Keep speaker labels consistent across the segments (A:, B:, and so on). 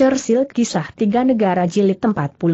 A: Churchill Kisah Tiga Negara Jilid 49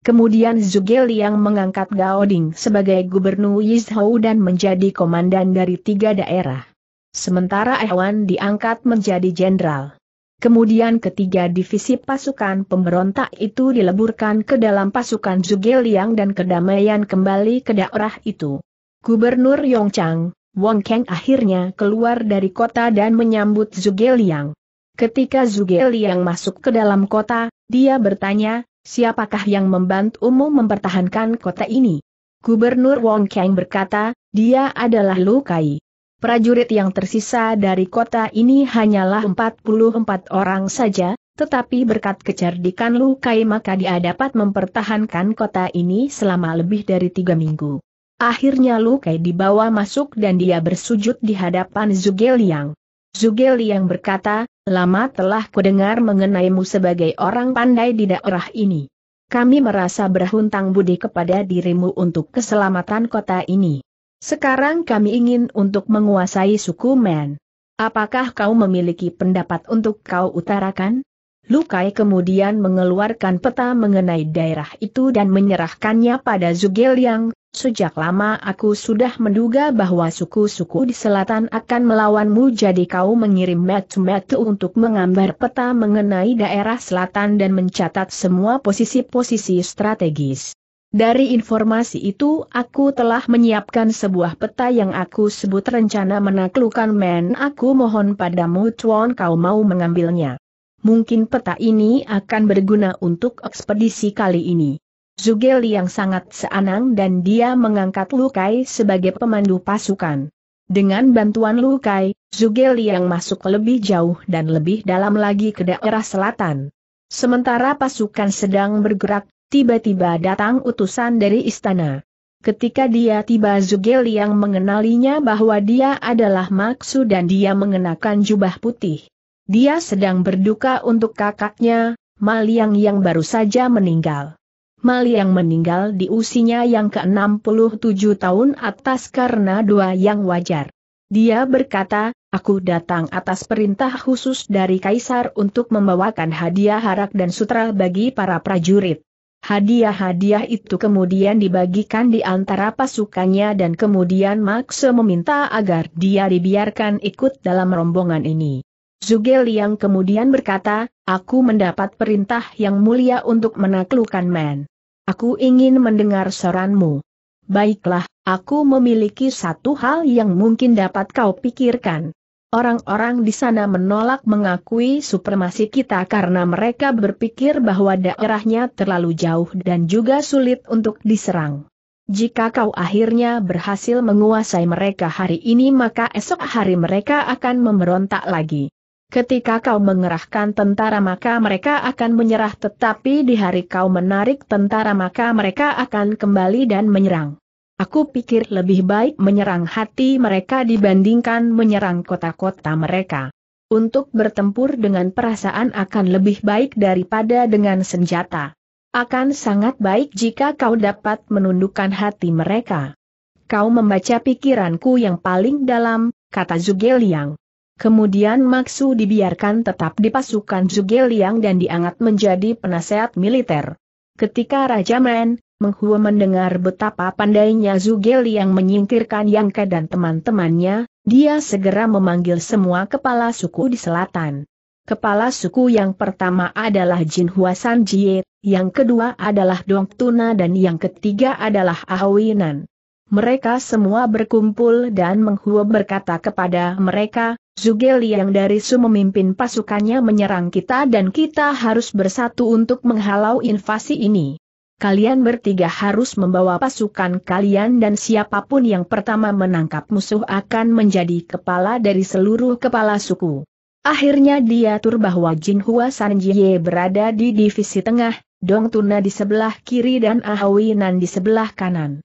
A: Kemudian Zugel Liang mengangkat Gao Ding sebagai gubernur Yizhou dan menjadi komandan dari tiga daerah. Sementara Ehwan diangkat menjadi jenderal. Kemudian ketiga divisi pasukan pemberontak itu dileburkan ke dalam pasukan Liang dan kedamaian kembali ke daerah itu. Gubernur Yongchang, Wong Kang akhirnya keluar dari kota dan menyambut Liang. Ketika Zuge yang masuk ke dalam kota, dia bertanya, siapakah yang membantumu mempertahankan kota ini? Gubernur Wong Kang berkata, dia adalah Kai. Prajurit yang tersisa dari kota ini hanyalah 44 orang saja, tetapi berkat kecerdikan Kai maka dia dapat mempertahankan kota ini selama lebih dari tiga minggu. Akhirnya Kai dibawa masuk dan dia bersujud di hadapan Zugeliang. Zugeliang berkata, Lama telah kudengar mengenaimu sebagai orang pandai di daerah ini. Kami merasa berhutang budi kepada dirimu untuk keselamatan kota ini. Sekarang kami ingin untuk menguasai suku Men. Apakah kau memiliki pendapat untuk kau utarakan? Lukai kemudian mengeluarkan peta mengenai daerah itu dan menyerahkannya pada Zugel yang Sejak lama aku sudah menduga bahwa suku-suku di selatan akan melawanmu jadi kau mengirim metu-metu untuk mengambar peta mengenai daerah selatan dan mencatat semua posisi-posisi strategis. Dari informasi itu aku telah menyiapkan sebuah peta yang aku sebut rencana menaklukkan men aku mohon padamu tuan kau mau mengambilnya. Mungkin peta ini akan berguna untuk ekspedisi kali ini. Zugel yang sangat seanang dan dia mengangkat Lukai sebagai pemandu pasukan. Dengan bantuan Lukai, Zugel yang masuk lebih jauh dan lebih dalam lagi ke daerah selatan. Sementara pasukan sedang bergerak, tiba-tiba datang utusan dari istana. Ketika dia tiba Zugel yang mengenalinya bahwa dia adalah Maksu dan dia mengenakan jubah putih. Dia sedang berduka untuk kakaknya, Maliang yang baru saja meninggal. Mali yang meninggal di usianya yang ke-67 tahun atas karena dua yang wajar. Dia berkata, aku datang atas perintah khusus dari Kaisar untuk membawakan hadiah harak dan sutra bagi para prajurit. Hadiah-hadiah itu kemudian dibagikan di antara pasukannya dan kemudian Makse meminta agar dia dibiarkan ikut dalam rombongan ini. Zugel yang kemudian berkata, aku mendapat perintah yang mulia untuk menaklukkan men. Aku ingin mendengar saranmu. Baiklah, aku memiliki satu hal yang mungkin dapat kau pikirkan. Orang-orang di sana menolak mengakui supremasi kita karena mereka berpikir bahwa daerahnya terlalu jauh dan juga sulit untuk diserang. Jika kau akhirnya berhasil menguasai mereka hari ini maka esok hari mereka akan memberontak lagi. Ketika kau mengerahkan tentara maka mereka akan menyerah tetapi di hari kau menarik tentara maka mereka akan kembali dan menyerang. Aku pikir lebih baik menyerang hati mereka dibandingkan menyerang kota-kota mereka. Untuk bertempur dengan perasaan akan lebih baik daripada dengan senjata. Akan sangat baik jika kau dapat menundukkan hati mereka. Kau membaca pikiranku yang paling dalam, kata Zugeliang. Kemudian Maksu dibiarkan tetap di pasukan Liang dan diangkat menjadi penasehat militer. Ketika Raja Men, Menghua mendengar betapa pandainya Zuge Liang menyingkirkan Yang Ke dan teman-temannya, dia segera memanggil semua kepala suku di selatan. Kepala suku yang pertama adalah Jin Huasan Jie, yang kedua adalah Dong Tuna dan yang ketiga adalah Ahwinan mereka semua berkumpul dan Menghuo berkata kepada mereka, Zhuge Liang dari Su memimpin pasukannya menyerang kita dan kita harus bersatu untuk menghalau invasi ini. Kalian bertiga harus membawa pasukan kalian dan siapapun yang pertama menangkap musuh akan menjadi kepala dari seluruh kepala suku. Akhirnya diatur bahwa Jin Hua San berada di divisi tengah, Dong Tuna di sebelah kiri dan Ahawinan di sebelah kanan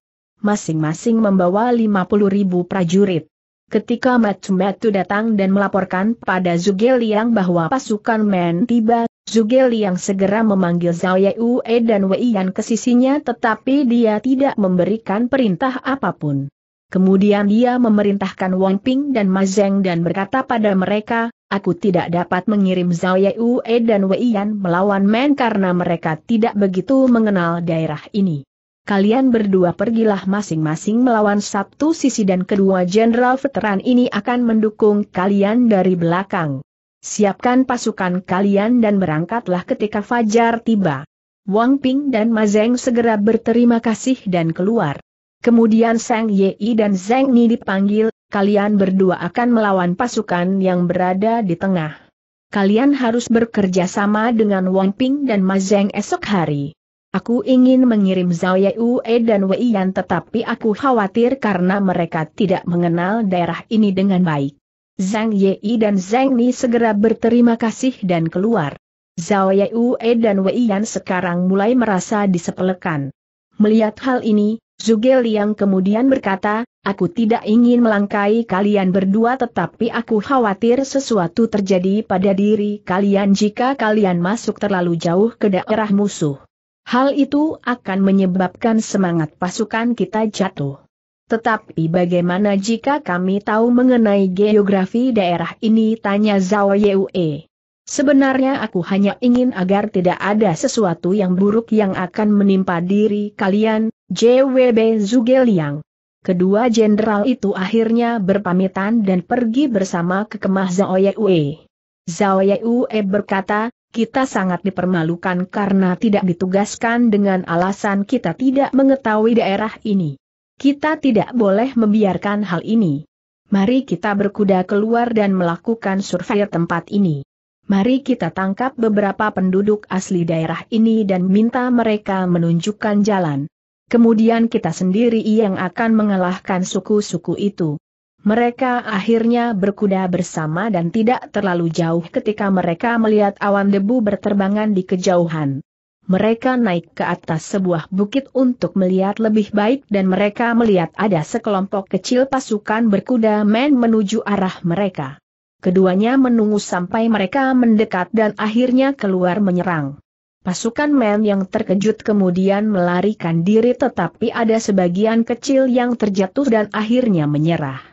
A: masing-masing membawa 50 ribu prajurit. Ketika Matsumetu datang dan melaporkan pada Zuge Liang bahwa pasukan Men tiba, Zuge Liang segera memanggil Zhao Yue dan Wei Yan ke sisinya tetapi dia tidak memberikan perintah apapun. Kemudian dia memerintahkan Wang Ping dan Ma Zeng dan berkata pada mereka, aku tidak dapat mengirim Zhao Yue dan Wei Yan melawan Men karena mereka tidak begitu mengenal daerah ini kalian berdua pergilah masing-masing melawan satu sisi dan kedua jenderal veteran ini akan mendukung kalian dari belakang. Siapkan pasukan kalian dan berangkatlah ketika fajar tiba. Wang Ping dan Ma Zeng segera berterima kasih dan keluar. Kemudian Sang Yi dan Zeng Ni dipanggil, kalian berdua akan melawan pasukan yang berada di tengah. Kalian harus bekerja sama dengan Wang Ping dan Ma Zeng esok hari. Aku ingin mengirim Zhao Yue dan Wei Yan tetapi aku khawatir karena mereka tidak mengenal daerah ini dengan baik. Zhang Yi dan Zhang Ni segera berterima kasih dan keluar. Zhao Yue dan Wei Yan sekarang mulai merasa disepelekan. Melihat hal ini, Zhuge Liang kemudian berkata, aku tidak ingin melangkai kalian berdua tetapi aku khawatir sesuatu terjadi pada diri kalian jika kalian masuk terlalu jauh ke daerah musuh. Hal itu akan menyebabkan semangat pasukan kita jatuh. Tetapi bagaimana jika kami tahu mengenai geografi daerah ini tanya Zhao Yue. Sebenarnya aku hanya ingin agar tidak ada sesuatu yang buruk yang akan menimpa diri kalian, JWB Zugeliang. Kedua jenderal itu akhirnya berpamitan dan pergi bersama ke kemah Zhao Yue. Zhao Yue berkata, kita sangat dipermalukan karena tidak ditugaskan dengan alasan kita tidak mengetahui daerah ini. Kita tidak boleh membiarkan hal ini. Mari kita berkuda keluar dan melakukan survei tempat ini. Mari kita tangkap beberapa penduduk asli daerah ini dan minta mereka menunjukkan jalan. Kemudian kita sendiri yang akan mengalahkan suku-suku itu. Mereka akhirnya berkuda bersama dan tidak terlalu jauh ketika mereka melihat awan debu berterbangan di kejauhan. Mereka naik ke atas sebuah bukit untuk melihat lebih baik dan mereka melihat ada sekelompok kecil pasukan berkuda men menuju arah mereka. Keduanya menunggu sampai mereka mendekat dan akhirnya keluar menyerang. Pasukan men yang terkejut kemudian melarikan diri tetapi ada sebagian kecil yang terjatuh dan akhirnya menyerah.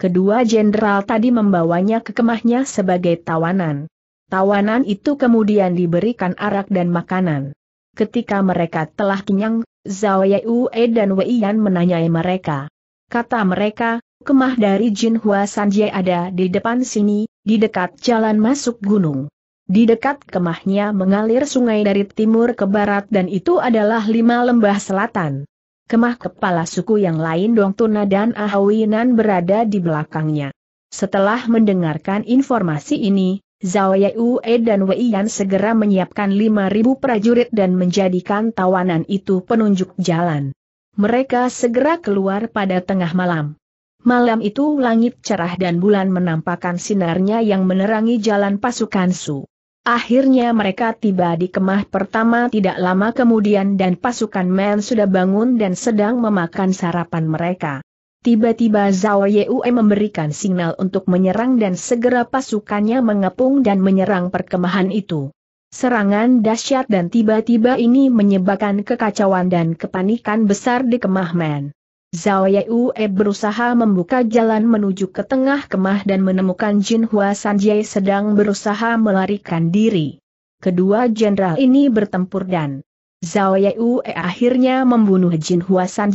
A: Kedua jenderal tadi membawanya ke kemahnya sebagai tawanan. Tawanan itu kemudian diberikan arak dan makanan. Ketika mereka telah kenyang, Zhao Yue dan Wei Yan menanyai mereka. Kata mereka, kemah dari Jin Hua Sanjie ada di depan sini, di dekat jalan masuk gunung. Di dekat kemahnya mengalir sungai dari timur ke barat dan itu adalah lima lembah selatan. Kemah kepala suku yang lain Dong Tuna dan Ahawinan berada di belakangnya. Setelah mendengarkan informasi ini, Zhao Yue dan Wei Yan segera menyiapkan 5.000 prajurit dan menjadikan tawanan itu penunjuk jalan. Mereka segera keluar pada tengah malam. Malam itu langit cerah dan bulan menampakkan sinarnya yang menerangi jalan pasukan Su. Akhirnya mereka tiba di kemah pertama tidak lama kemudian dan pasukan men sudah bangun dan sedang memakan sarapan mereka. Tiba-tiba Zhao Yue memberikan sinyal untuk menyerang dan segera pasukannya mengepung dan menyerang perkemahan itu. Serangan dahsyat dan tiba-tiba ini menyebabkan kekacauan dan kepanikan besar di kemah men. Zhao Yue berusaha membuka jalan menuju ke tengah kemah dan menemukan Jin Hua San sedang berusaha melarikan diri. Kedua jenderal ini bertempur dan Zhao Yue akhirnya membunuh Jin Hua San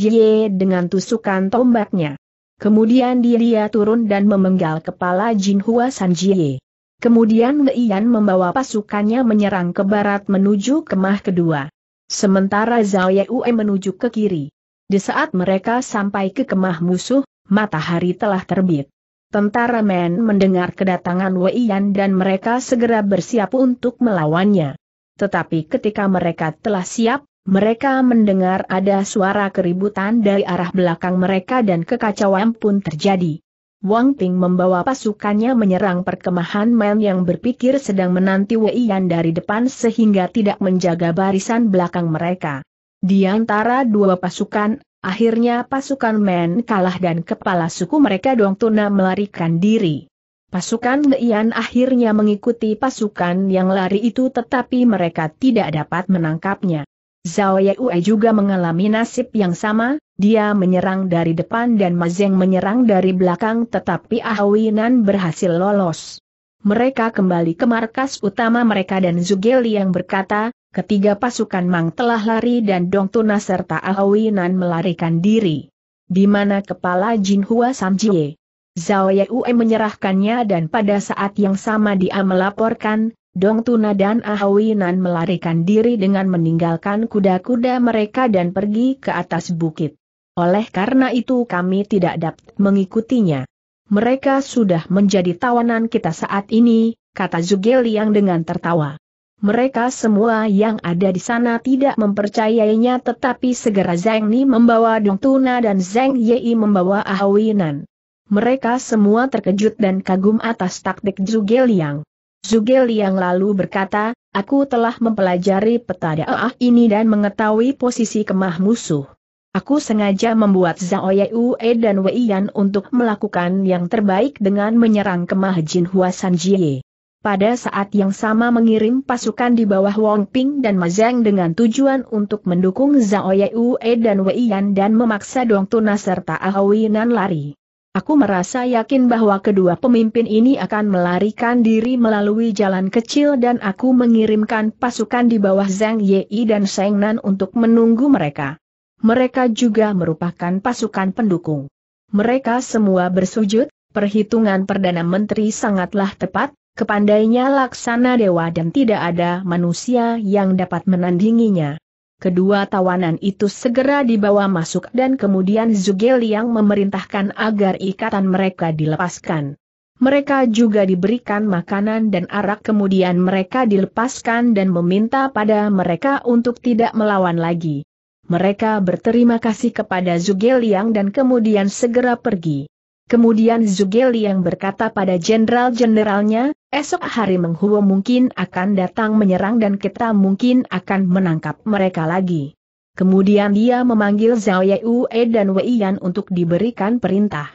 A: dengan tusukan tombaknya. Kemudian dia turun dan memenggal kepala Jin Hua San Kemudian Leian membawa pasukannya menyerang ke barat menuju kemah kedua. Sementara Zhao Yue menuju ke kiri. Di saat mereka sampai ke kemah musuh, matahari telah terbit. Tentara Men mendengar kedatangan Wei Yan dan mereka segera bersiap untuk melawannya. Tetapi ketika mereka telah siap, mereka mendengar ada suara keributan dari arah belakang mereka dan kekacauan pun terjadi. Wang Ping membawa pasukannya menyerang perkemahan Men yang berpikir sedang menanti Wei Yan dari depan sehingga tidak menjaga barisan belakang mereka. Di antara dua pasukan, akhirnya pasukan Men kalah dan kepala suku mereka Dong Tuna melarikan diri. Pasukan Meian akhirnya mengikuti pasukan yang lari itu tetapi mereka tidak dapat menangkapnya. Zhao Yue juga mengalami nasib yang sama, dia menyerang dari depan dan Mazeng menyerang dari belakang tetapi Ahwinan berhasil lolos. Mereka kembali ke markas utama mereka dan Zugeli yang berkata, Ketiga pasukan Mang telah lari dan Dong Tuna serta Ahawinan melarikan diri. Di mana kepala Jin Hua Samjie? Zhao Yue menyerahkannya dan pada saat yang sama dia melaporkan, Dong Tuna dan Ahawinan melarikan diri dengan meninggalkan kuda-kuda mereka dan pergi ke atas bukit. Oleh karena itu kami tidak dapat mengikutinya. Mereka sudah menjadi tawanan kita saat ini, kata Zugeliang dengan tertawa. Mereka semua yang ada di sana tidak mempercayainya tetapi segera Zeng Ni membawa Dong Tuna dan Zeng Yei membawa Ahawinan. Mereka semua terkejut dan kagum atas taktik Zhuge Liang. Zhuge Liang lalu berkata, aku telah mempelajari peta daah ini dan mengetahui posisi kemah musuh. Aku sengaja membuat Zhao Yue dan Wei Yan untuk melakukan yang terbaik dengan menyerang kemah Jin Hua San Jie pada saat yang sama mengirim pasukan di bawah Wong Ping dan Mazeng dengan tujuan untuk mendukung Zhao Yue dan Wei Yan dan memaksa Dong Tuna serta Nan lari. Aku merasa yakin bahwa kedua pemimpin ini akan melarikan diri melalui jalan kecil dan aku mengirimkan pasukan di bawah Zhang Yi dan Sheng Nan untuk menunggu mereka. Mereka juga merupakan pasukan pendukung. Mereka semua bersujud, perhitungan Perdana Menteri sangatlah tepat, Kepandainya laksana dewa dan tidak ada manusia yang dapat menandinginya. Kedua tawanan itu segera dibawa masuk dan kemudian Zugel Liang memerintahkan agar ikatan mereka dilepaskan. Mereka juga diberikan makanan dan arak kemudian mereka dilepaskan dan meminta pada mereka untuk tidak melawan lagi. Mereka berterima kasih kepada Liang dan kemudian segera pergi. Kemudian Liang berkata pada jenderal-jenderalnya, Esok hari Menghuo mungkin akan datang menyerang dan kita mungkin akan menangkap mereka lagi. Kemudian dia memanggil Zhao Yue dan Wei Yan untuk diberikan perintah.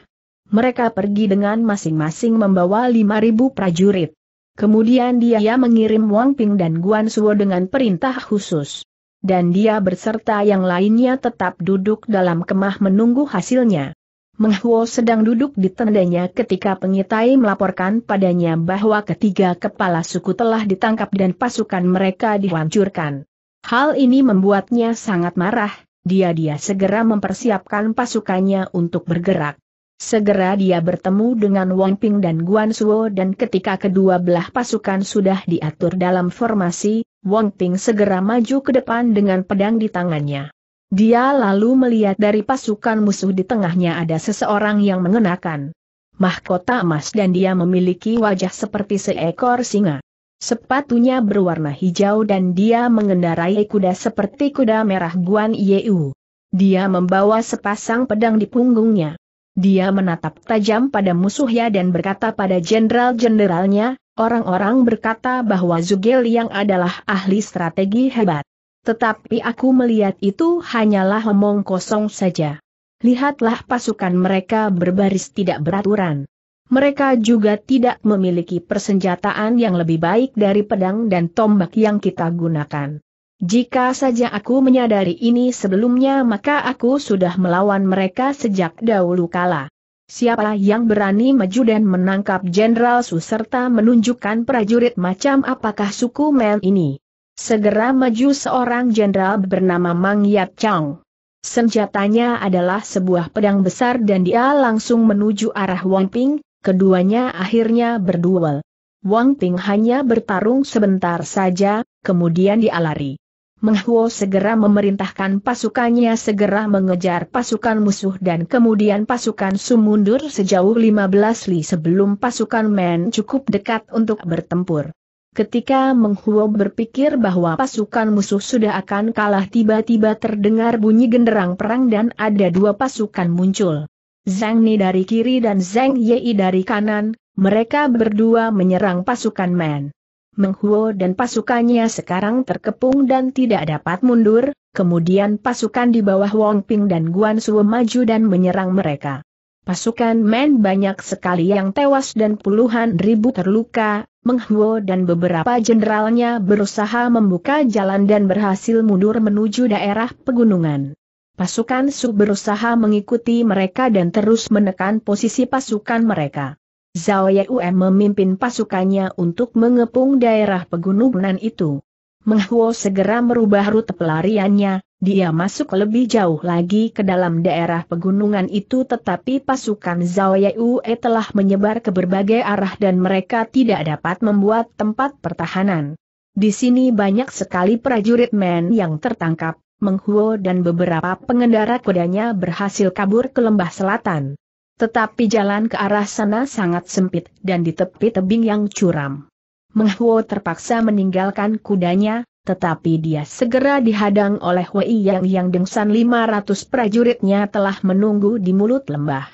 A: Mereka pergi dengan masing-masing membawa 5.000 prajurit. Kemudian dia mengirim Wang Ping dan Guan Suo dengan perintah khusus. Dan dia berserta yang lainnya tetap duduk dalam kemah menunggu hasilnya. Menghuo sedang duduk di tendanya ketika pengitai melaporkan padanya bahwa ketiga kepala suku telah ditangkap dan pasukan mereka dihancurkan. Hal ini membuatnya sangat marah, dia-dia segera mempersiapkan pasukannya untuk bergerak. Segera dia bertemu dengan Wang Ping dan Guan Suo dan ketika kedua belah pasukan sudah diatur dalam formasi, Wang Ping segera maju ke depan dengan pedang di tangannya. Dia lalu melihat dari pasukan musuh di tengahnya ada seseorang yang mengenakan mahkota emas dan dia memiliki wajah seperti seekor singa. Sepatunya berwarna hijau dan dia mengendarai kuda seperti kuda merah Guan Yeu. Dia membawa sepasang pedang di punggungnya. Dia menatap tajam pada musuhnya dan berkata pada jenderal-jenderalnya, orang-orang berkata bahwa Zugel yang adalah ahli strategi hebat. Tetapi aku melihat itu hanyalah omong kosong saja. Lihatlah pasukan mereka berbaris tidak beraturan. Mereka juga tidak memiliki persenjataan yang lebih baik dari pedang dan tombak yang kita gunakan. Jika saja aku menyadari ini sebelumnya maka aku sudah melawan mereka sejak dahulu kala. Siapa yang berani maju dan menangkap Jenderal Su serta menunjukkan prajurit macam apakah suku Men ini? Segera maju seorang jenderal bernama Mang Yap Chang. Senjatanya adalah sebuah pedang besar dan dia langsung menuju arah Wang Ping, keduanya akhirnya berduel. Wang Ping hanya bertarung sebentar saja, kemudian dia lari. Menghuo segera memerintahkan pasukannya segera mengejar pasukan musuh dan kemudian pasukan Su mundur sejauh 15 li sebelum pasukan Men cukup dekat untuk bertempur. Ketika Menghuo berpikir bahwa pasukan musuh sudah akan kalah tiba-tiba terdengar bunyi genderang perang dan ada dua pasukan muncul. Zhang Ni dari kiri dan Zhang Yei dari kanan, mereka berdua menyerang pasukan Men. Menghuo dan pasukannya sekarang terkepung dan tidak dapat mundur, kemudian pasukan di bawah Wong Ping dan Guan Suo maju dan menyerang mereka. Pasukan Men banyak sekali yang tewas dan puluhan ribu terluka, Meng dan beberapa jenderalnya berusaha membuka jalan dan berhasil mundur menuju daerah pegunungan. Pasukan Su berusaha mengikuti mereka dan terus menekan posisi pasukan mereka. Zhao Yue memimpin pasukannya untuk mengepung daerah pegunungan itu. Menghuo segera merubah rute pelariannya, dia masuk lebih jauh lagi ke dalam daerah pegunungan itu tetapi pasukan Zhao telah menyebar ke berbagai arah dan mereka tidak dapat membuat tempat pertahanan. Di sini banyak sekali prajurit men yang tertangkap, Menghuo dan beberapa pengendara kudanya berhasil kabur ke lembah selatan. Tetapi jalan ke arah sana sangat sempit dan di tepi tebing yang curam. Menghuo terpaksa meninggalkan kudanya, tetapi dia segera dihadang oleh Wei Yang yang dengsan 500 prajuritnya telah menunggu di mulut lembah.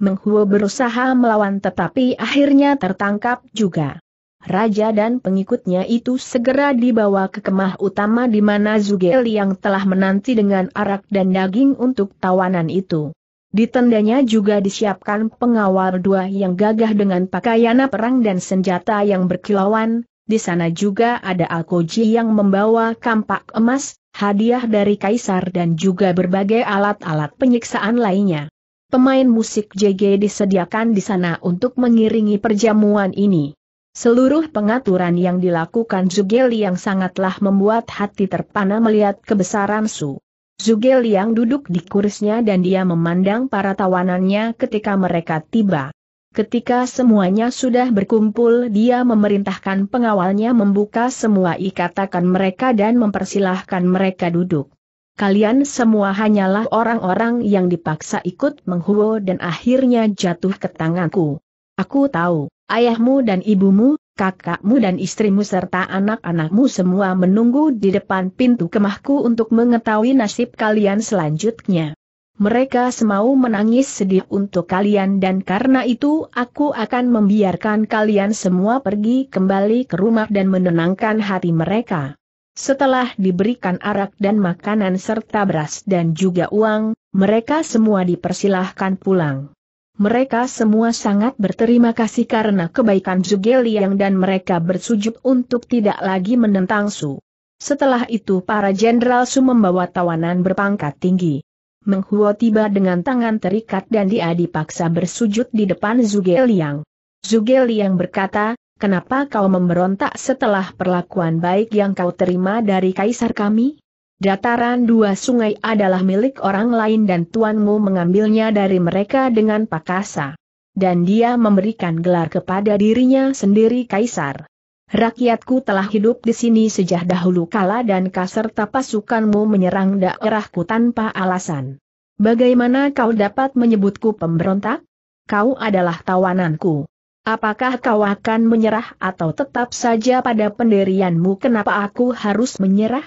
A: Menghuo berusaha melawan tetapi akhirnya tertangkap juga. Raja dan pengikutnya itu segera dibawa ke kemah utama di mana Zugel yang telah menanti dengan arak dan daging untuk tawanan itu. Di tendanya juga disiapkan pengawal dua yang gagah dengan pakaian perang dan senjata yang berkilauan, di sana juga ada Alkoji yang membawa kampak emas, hadiah dari kaisar dan juga berbagai alat-alat penyiksaan lainnya. Pemain musik JG disediakan di sana untuk mengiringi perjamuan ini. Seluruh pengaturan yang dilakukan Zugel yang sangatlah membuat hati terpana melihat kebesaran Su. Zugel yang duduk di kursinya dan dia memandang para tawanannya ketika mereka tiba. Ketika semuanya sudah berkumpul dia memerintahkan pengawalnya membuka semua ikatakan mereka dan mempersilahkan mereka duduk. Kalian semua hanyalah orang-orang yang dipaksa ikut menghuo dan akhirnya jatuh ke tanganku. Aku tahu, ayahmu dan ibumu, kakakmu dan istrimu serta anak-anakmu semua menunggu di depan pintu kemahku untuk mengetahui nasib kalian selanjutnya. Mereka semau menangis sedih untuk kalian dan karena itu aku akan membiarkan kalian semua pergi kembali ke rumah dan menenangkan hati mereka. Setelah diberikan arak dan makanan serta beras dan juga uang, mereka semua dipersilahkan pulang. Mereka semua sangat berterima kasih karena kebaikan Zugeliang dan mereka bersujud untuk tidak lagi menentang Su. Setelah itu para jenderal Su membawa tawanan berpangkat tinggi Menghuo tiba dengan tangan terikat dan dia dipaksa bersujud di depan Zuge Liang. Zuge Liang berkata, kenapa kau memberontak setelah perlakuan baik yang kau terima dari kaisar kami? Dataran dua sungai adalah milik orang lain dan tuanmu mengambilnya dari mereka dengan pakasa. Dan dia memberikan gelar kepada dirinya sendiri kaisar. Rakyatku telah hidup di sini sejak dahulu kala dan kaserta pasukanmu menyerang daerahku tanpa alasan. Bagaimana kau dapat menyebutku pemberontak? Kau adalah tawananku. Apakah kau akan menyerah atau tetap saja pada pendirianmu kenapa aku harus menyerah?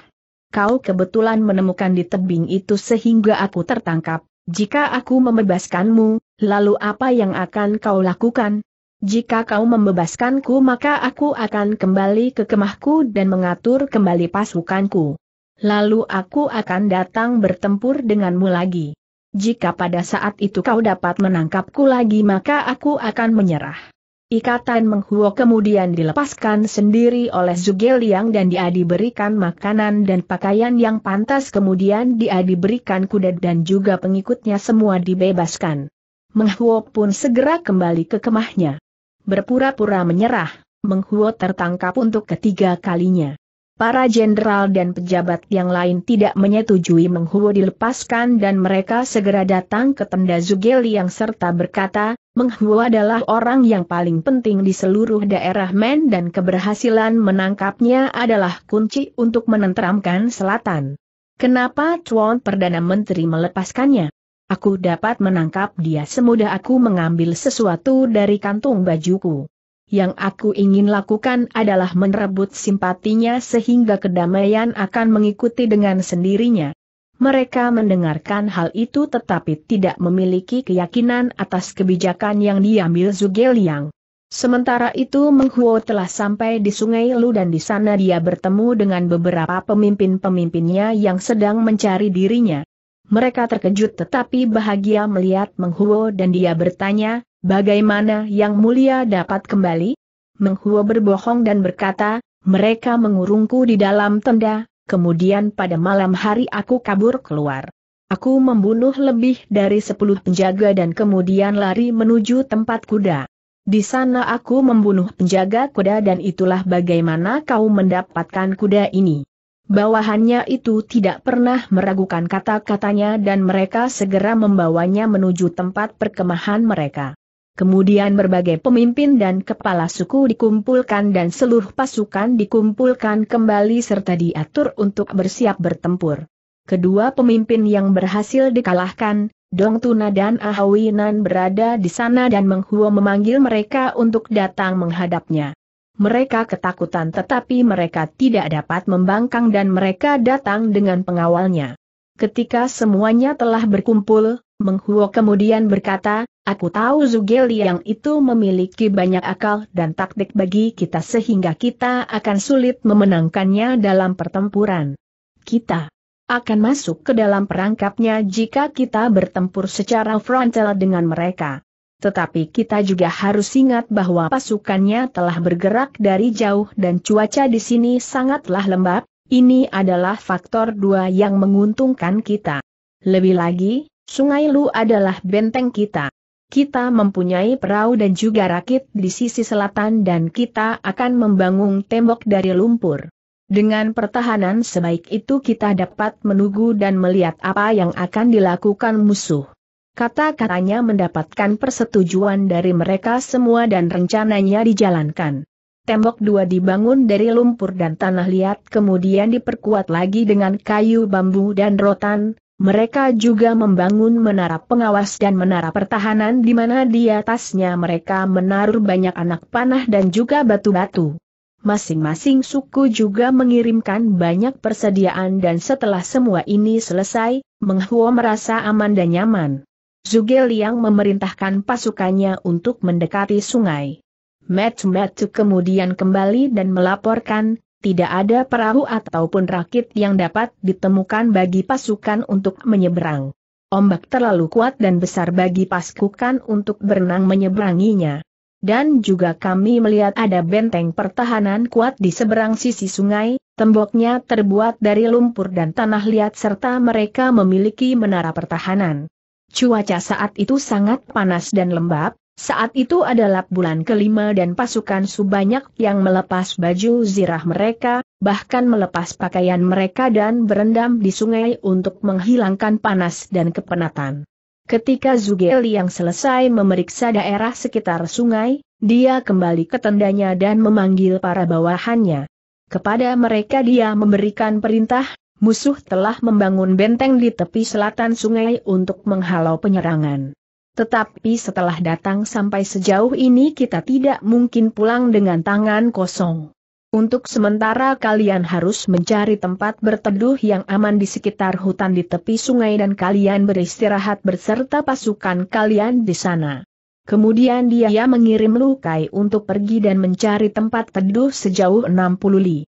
A: Kau kebetulan menemukan di tebing itu sehingga aku tertangkap. Jika aku membebaskanmu, lalu apa yang akan kau lakukan? Jika kau membebaskanku maka aku akan kembali ke kemahku dan mengatur kembali pasukanku. Lalu aku akan datang bertempur denganmu lagi. Jika pada saat itu kau dapat menangkapku lagi maka aku akan menyerah. Ikatan Menghuo kemudian dilepaskan sendiri oleh Zugeliang dan dia diberikan makanan dan pakaian yang pantas kemudian dia diberikan kuda dan juga pengikutnya semua dibebaskan. Menghuo pun segera kembali ke kemahnya berpura-pura menyerah, Menghuo tertangkap untuk ketiga kalinya. Para jenderal dan pejabat yang lain tidak menyetujui Menghuo dilepaskan dan mereka segera datang ke tenda Zugeli yang serta berkata, Menghuo adalah orang yang paling penting di seluruh daerah Men dan keberhasilan menangkapnya adalah kunci untuk menenteramkan selatan. Kenapa Tuan Perdana Menteri melepaskannya? Aku dapat menangkap dia semudah aku mengambil sesuatu dari kantung bajuku. Yang aku ingin lakukan adalah merebut simpatinya sehingga kedamaian akan mengikuti dengan sendirinya. Mereka mendengarkan hal itu tetapi tidak memiliki keyakinan atas kebijakan yang diambil Zuge Liang. Sementara itu Meng Huo telah sampai di Sungai Lu dan di sana dia bertemu dengan beberapa pemimpin-pemimpinnya yang sedang mencari dirinya. Mereka terkejut tetapi bahagia melihat Menghuo dan dia bertanya, bagaimana yang mulia dapat kembali? Menghuo berbohong dan berkata, mereka mengurungku di dalam tenda, kemudian pada malam hari aku kabur keluar. Aku membunuh lebih dari sepuluh penjaga dan kemudian lari menuju tempat kuda. Di sana aku membunuh penjaga kuda dan itulah bagaimana kau mendapatkan kuda ini. Bawahannya itu tidak pernah meragukan kata-katanya dan mereka segera membawanya menuju tempat perkemahan mereka. Kemudian berbagai pemimpin dan kepala suku dikumpulkan dan seluruh pasukan dikumpulkan kembali serta diatur untuk bersiap bertempur. Kedua pemimpin yang berhasil dikalahkan, Dong Tuna dan Ahawinan berada di sana dan Menghuo memanggil mereka untuk datang menghadapnya. Mereka ketakutan tetapi mereka tidak dapat membangkang dan mereka datang dengan pengawalnya. Ketika semuanya telah berkumpul, Menghuo kemudian berkata, aku tahu Zugeli yang itu memiliki banyak akal dan taktik bagi kita sehingga kita akan sulit memenangkannya dalam pertempuran. Kita akan masuk ke dalam perangkapnya jika kita bertempur secara frontal dengan mereka tetapi kita juga harus ingat bahwa pasukannya telah bergerak dari jauh dan cuaca di sini sangatlah lembab, ini adalah faktor dua yang menguntungkan kita. Lebih lagi, Sungai Lu adalah benteng kita. Kita mempunyai perahu dan juga rakit di sisi selatan dan kita akan membangun tembok dari lumpur. Dengan pertahanan sebaik itu kita dapat menunggu dan melihat apa yang akan dilakukan musuh. Kata-katanya mendapatkan persetujuan dari mereka semua dan rencananya dijalankan. Tembok dua dibangun dari lumpur dan tanah liat kemudian diperkuat lagi dengan kayu bambu dan rotan, mereka juga membangun menara pengawas dan menara pertahanan di mana di atasnya mereka menaruh banyak anak panah dan juga batu-batu. Masing-masing suku juga mengirimkan banyak persediaan dan setelah semua ini selesai, Menghuo merasa aman dan nyaman. Zuge Liang memerintahkan pasukannya untuk mendekati sungai. Metu-metu kemudian kembali dan melaporkan, tidak ada perahu ataupun rakit yang dapat ditemukan bagi pasukan untuk menyeberang. Ombak terlalu kuat dan besar bagi pasukan untuk berenang menyeberanginya. Dan juga kami melihat ada benteng pertahanan kuat di seberang sisi sungai, temboknya terbuat dari lumpur dan tanah liat serta mereka memiliki menara pertahanan. Cuaca saat itu sangat panas dan lembab, saat itu adalah bulan kelima dan pasukan subanyak yang melepas baju zirah mereka, bahkan melepas pakaian mereka dan berendam di sungai untuk menghilangkan panas dan kepenatan. Ketika Zugel yang selesai memeriksa daerah sekitar sungai, dia kembali ke tendanya dan memanggil para bawahannya. Kepada mereka dia memberikan perintah, musuh telah membangun benteng di tepi selatan sungai untuk menghalau penyerangan. Tetapi setelah datang sampai sejauh ini kita tidak mungkin pulang dengan tangan kosong. Untuk sementara kalian harus mencari tempat berteduh yang aman di sekitar hutan di tepi sungai dan kalian beristirahat berserta pasukan kalian di sana. Kemudian dia mengirim Lukai untuk pergi dan mencari tempat teduh sejauh 60 li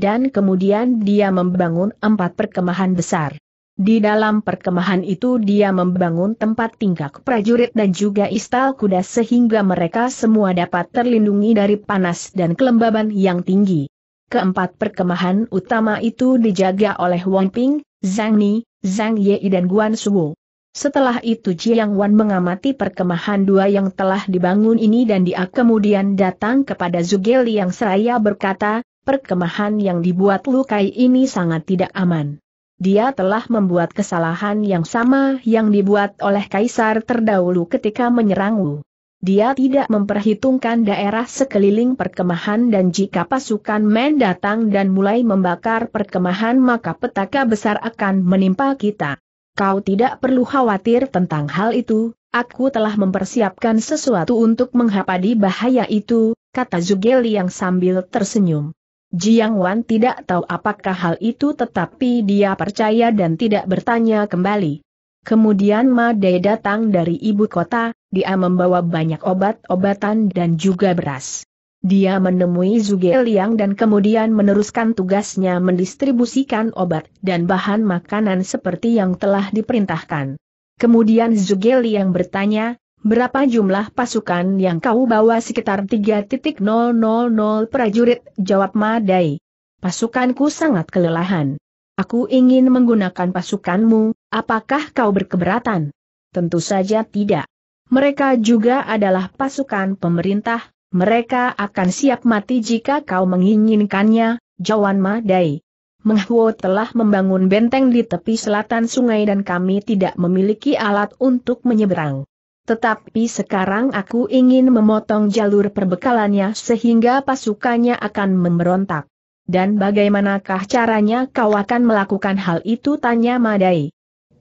A: dan kemudian dia membangun empat perkemahan besar. Di dalam perkemahan itu dia membangun tempat tingkah prajurit dan juga istal kuda sehingga mereka semua dapat terlindungi dari panas dan kelembaban yang tinggi. Keempat perkemahan utama itu dijaga oleh Wang Ping, Zhang Ni, Zhang Ye dan Guan Suwo. Setelah itu Jiang Wan mengamati perkemahan dua yang telah dibangun ini dan dia kemudian datang kepada Zugeli yang seraya berkata, perkemahan yang dibuat Lukai ini sangat tidak aman. Dia telah membuat kesalahan yang sama yang dibuat oleh Kaisar terdahulu ketika menyerang Wu. Dia tidak memperhitungkan daerah sekeliling perkemahan dan jika pasukan men datang dan mulai membakar perkemahan maka petaka besar akan menimpa kita. Kau tidak perlu khawatir tentang hal itu, aku telah mempersiapkan sesuatu untuk menghapadi bahaya itu, kata Zugeli yang sambil tersenyum. Jiang Wan tidak tahu apakah hal itu tetapi dia percaya dan tidak bertanya kembali. Kemudian Ma Dai datang dari ibu kota, dia membawa banyak obat-obatan dan juga beras. Dia menemui Zuge Liang dan kemudian meneruskan tugasnya mendistribusikan obat dan bahan makanan seperti yang telah diperintahkan. Kemudian Zuge Liang bertanya, Berapa jumlah pasukan yang kau bawa sekitar 3.000 prajurit, jawab Madai. Pasukanku sangat kelelahan. Aku ingin menggunakan pasukanmu, apakah kau berkeberatan? Tentu saja tidak. Mereka juga adalah pasukan pemerintah, mereka akan siap mati jika kau menginginkannya, jawan Madai. Menghuo telah membangun benteng di tepi selatan sungai dan kami tidak memiliki alat untuk menyeberang. Tetapi sekarang aku ingin memotong jalur perbekalannya sehingga pasukannya akan memberontak. Dan bagaimanakah caranya kau akan melakukan hal itu tanya Madai.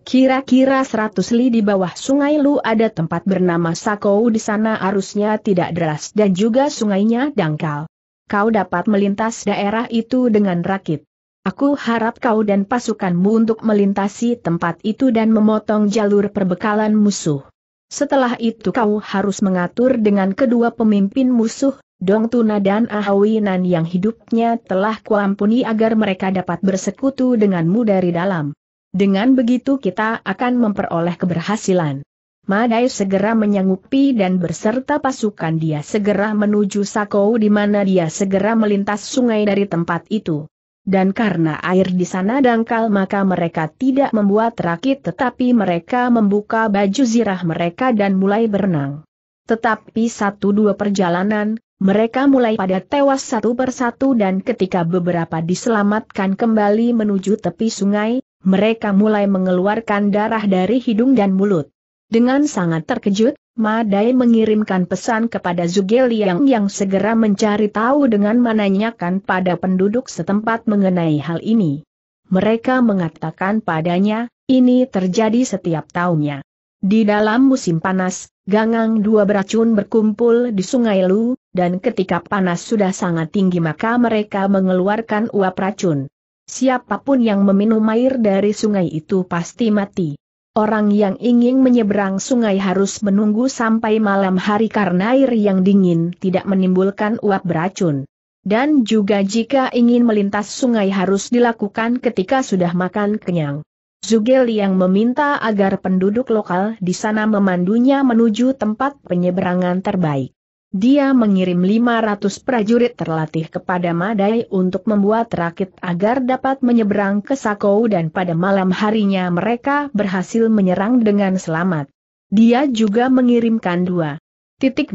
A: Kira-kira 100 li di bawah sungai Lu ada tempat bernama Sakou di sana arusnya tidak deras dan juga sungainya dangkal. Kau dapat melintas daerah itu dengan rakit. Aku harap kau dan pasukanmu untuk melintasi tempat itu dan memotong jalur perbekalan musuh. Setelah itu kau harus mengatur dengan kedua pemimpin musuh, Dong Tuna dan Ahawinan yang hidupnya telah kuampuni agar mereka dapat bersekutu denganmu dari dalam. Dengan begitu kita akan memperoleh keberhasilan. Madai segera menyanggupi dan berserta pasukan dia segera menuju Sakou di mana dia segera melintas sungai dari tempat itu dan karena air di sana dangkal maka mereka tidak membuat rakit tetapi mereka membuka baju zirah mereka dan mulai berenang. Tetapi satu dua perjalanan, mereka mulai pada tewas satu persatu dan ketika beberapa diselamatkan kembali menuju tepi sungai, mereka mulai mengeluarkan darah dari hidung dan mulut. Dengan sangat terkejut, Madai mengirimkan pesan kepada Zugeliang yang segera mencari tahu dengan menanyakan pada penduduk setempat mengenai hal ini. Mereka mengatakan padanya, ini terjadi setiap tahunnya. Di dalam musim panas, gangang dua beracun berkumpul di Sungai Lu, dan ketika panas sudah sangat tinggi maka mereka mengeluarkan uap racun. Siapapun yang meminum air dari sungai itu pasti mati. Orang yang ingin menyeberang sungai harus menunggu sampai malam hari karena air yang dingin tidak menimbulkan uap beracun. Dan juga jika ingin melintas sungai harus dilakukan ketika sudah makan kenyang. Zugel yang meminta agar penduduk lokal di sana memandunya menuju tempat penyeberangan terbaik. Dia mengirim 500 prajurit terlatih kepada Madai untuk membuat rakit agar dapat menyeberang ke Sakou dan pada malam harinya mereka berhasil menyerang dengan selamat. Dia juga mengirimkan dua 2.000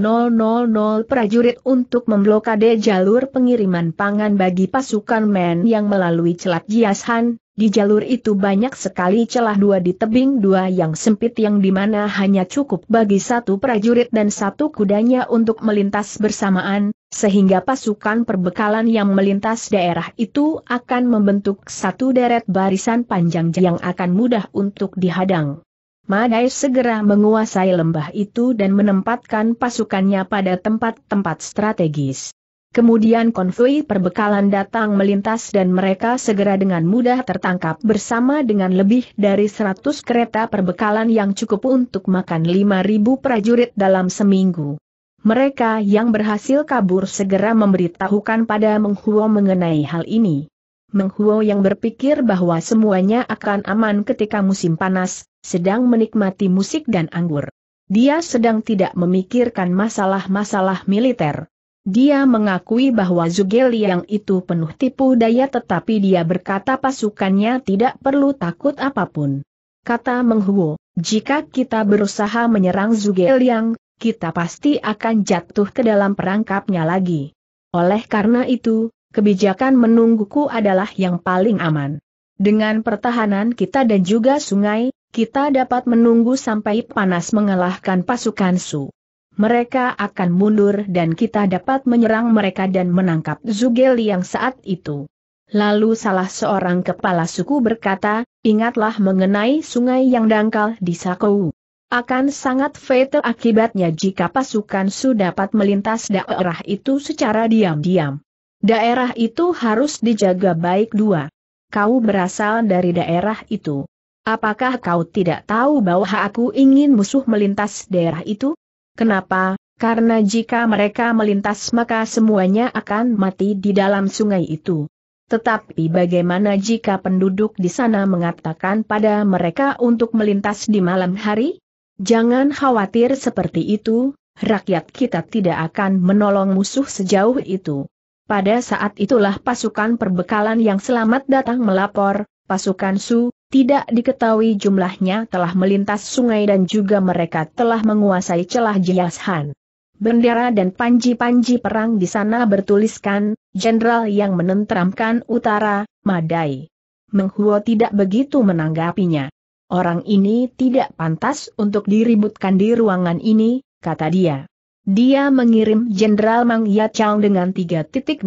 A: prajurit untuk memblokade jalur pengiriman pangan bagi pasukan men yang melalui Celat Jiashan, di jalur itu banyak sekali celah dua di tebing dua yang sempit yang dimana hanya cukup bagi satu prajurit dan satu kudanya untuk melintas bersamaan, sehingga pasukan perbekalan yang melintas daerah itu akan membentuk satu deret barisan panjang yang akan mudah untuk dihadang. Madai segera menguasai lembah itu dan menempatkan pasukannya pada tempat-tempat strategis. Kemudian konvoi perbekalan datang melintas dan mereka segera dengan mudah tertangkap bersama dengan lebih dari 100 kereta perbekalan yang cukup untuk makan 5.000 prajurit dalam seminggu. Mereka yang berhasil kabur segera memberitahukan pada Menghuo mengenai hal ini. Menghuo yang berpikir bahwa semuanya akan aman ketika musim panas, sedang menikmati musik dan anggur. Dia sedang tidak memikirkan masalah-masalah militer. Dia mengakui bahwa yang itu penuh tipu daya tetapi dia berkata pasukannya tidak perlu takut apapun. Kata Menghuo, jika kita berusaha menyerang yang, kita pasti akan jatuh ke dalam perangkapnya lagi. Oleh karena itu, kebijakan menungguku adalah yang paling aman. Dengan pertahanan kita dan juga sungai, kita dapat menunggu sampai panas mengalahkan pasukan Su mereka akan mundur dan kita dapat menyerang mereka dan menangkap Zugel yang saat itu. Lalu salah seorang kepala suku berkata, ingatlah mengenai sungai yang dangkal di Sakou. Akan sangat fatal akibatnya jika pasukan Su dapat melintas daerah itu secara diam-diam. Daerah itu harus dijaga baik dua. Kau berasal dari daerah itu. Apakah kau tidak tahu bahwa aku ingin musuh melintas daerah itu? Kenapa? Karena jika mereka melintas maka semuanya akan mati di dalam sungai itu. Tetapi bagaimana jika penduduk di sana mengatakan pada mereka untuk melintas di malam hari? Jangan khawatir seperti itu, rakyat kita tidak akan menolong musuh sejauh itu. Pada saat itulah pasukan perbekalan yang selamat datang melapor, pasukan Su, tidak diketahui jumlahnya telah melintas sungai dan juga mereka telah menguasai celah Jiashan. Bendera dan panji-panji perang di sana bertuliskan, Jenderal yang menenteramkan utara, Madai. Menghuo tidak begitu menanggapinya. Orang ini tidak pantas untuk diributkan di ruangan ini, kata dia. Dia mengirim Jenderal Mang Yachang dengan 3.000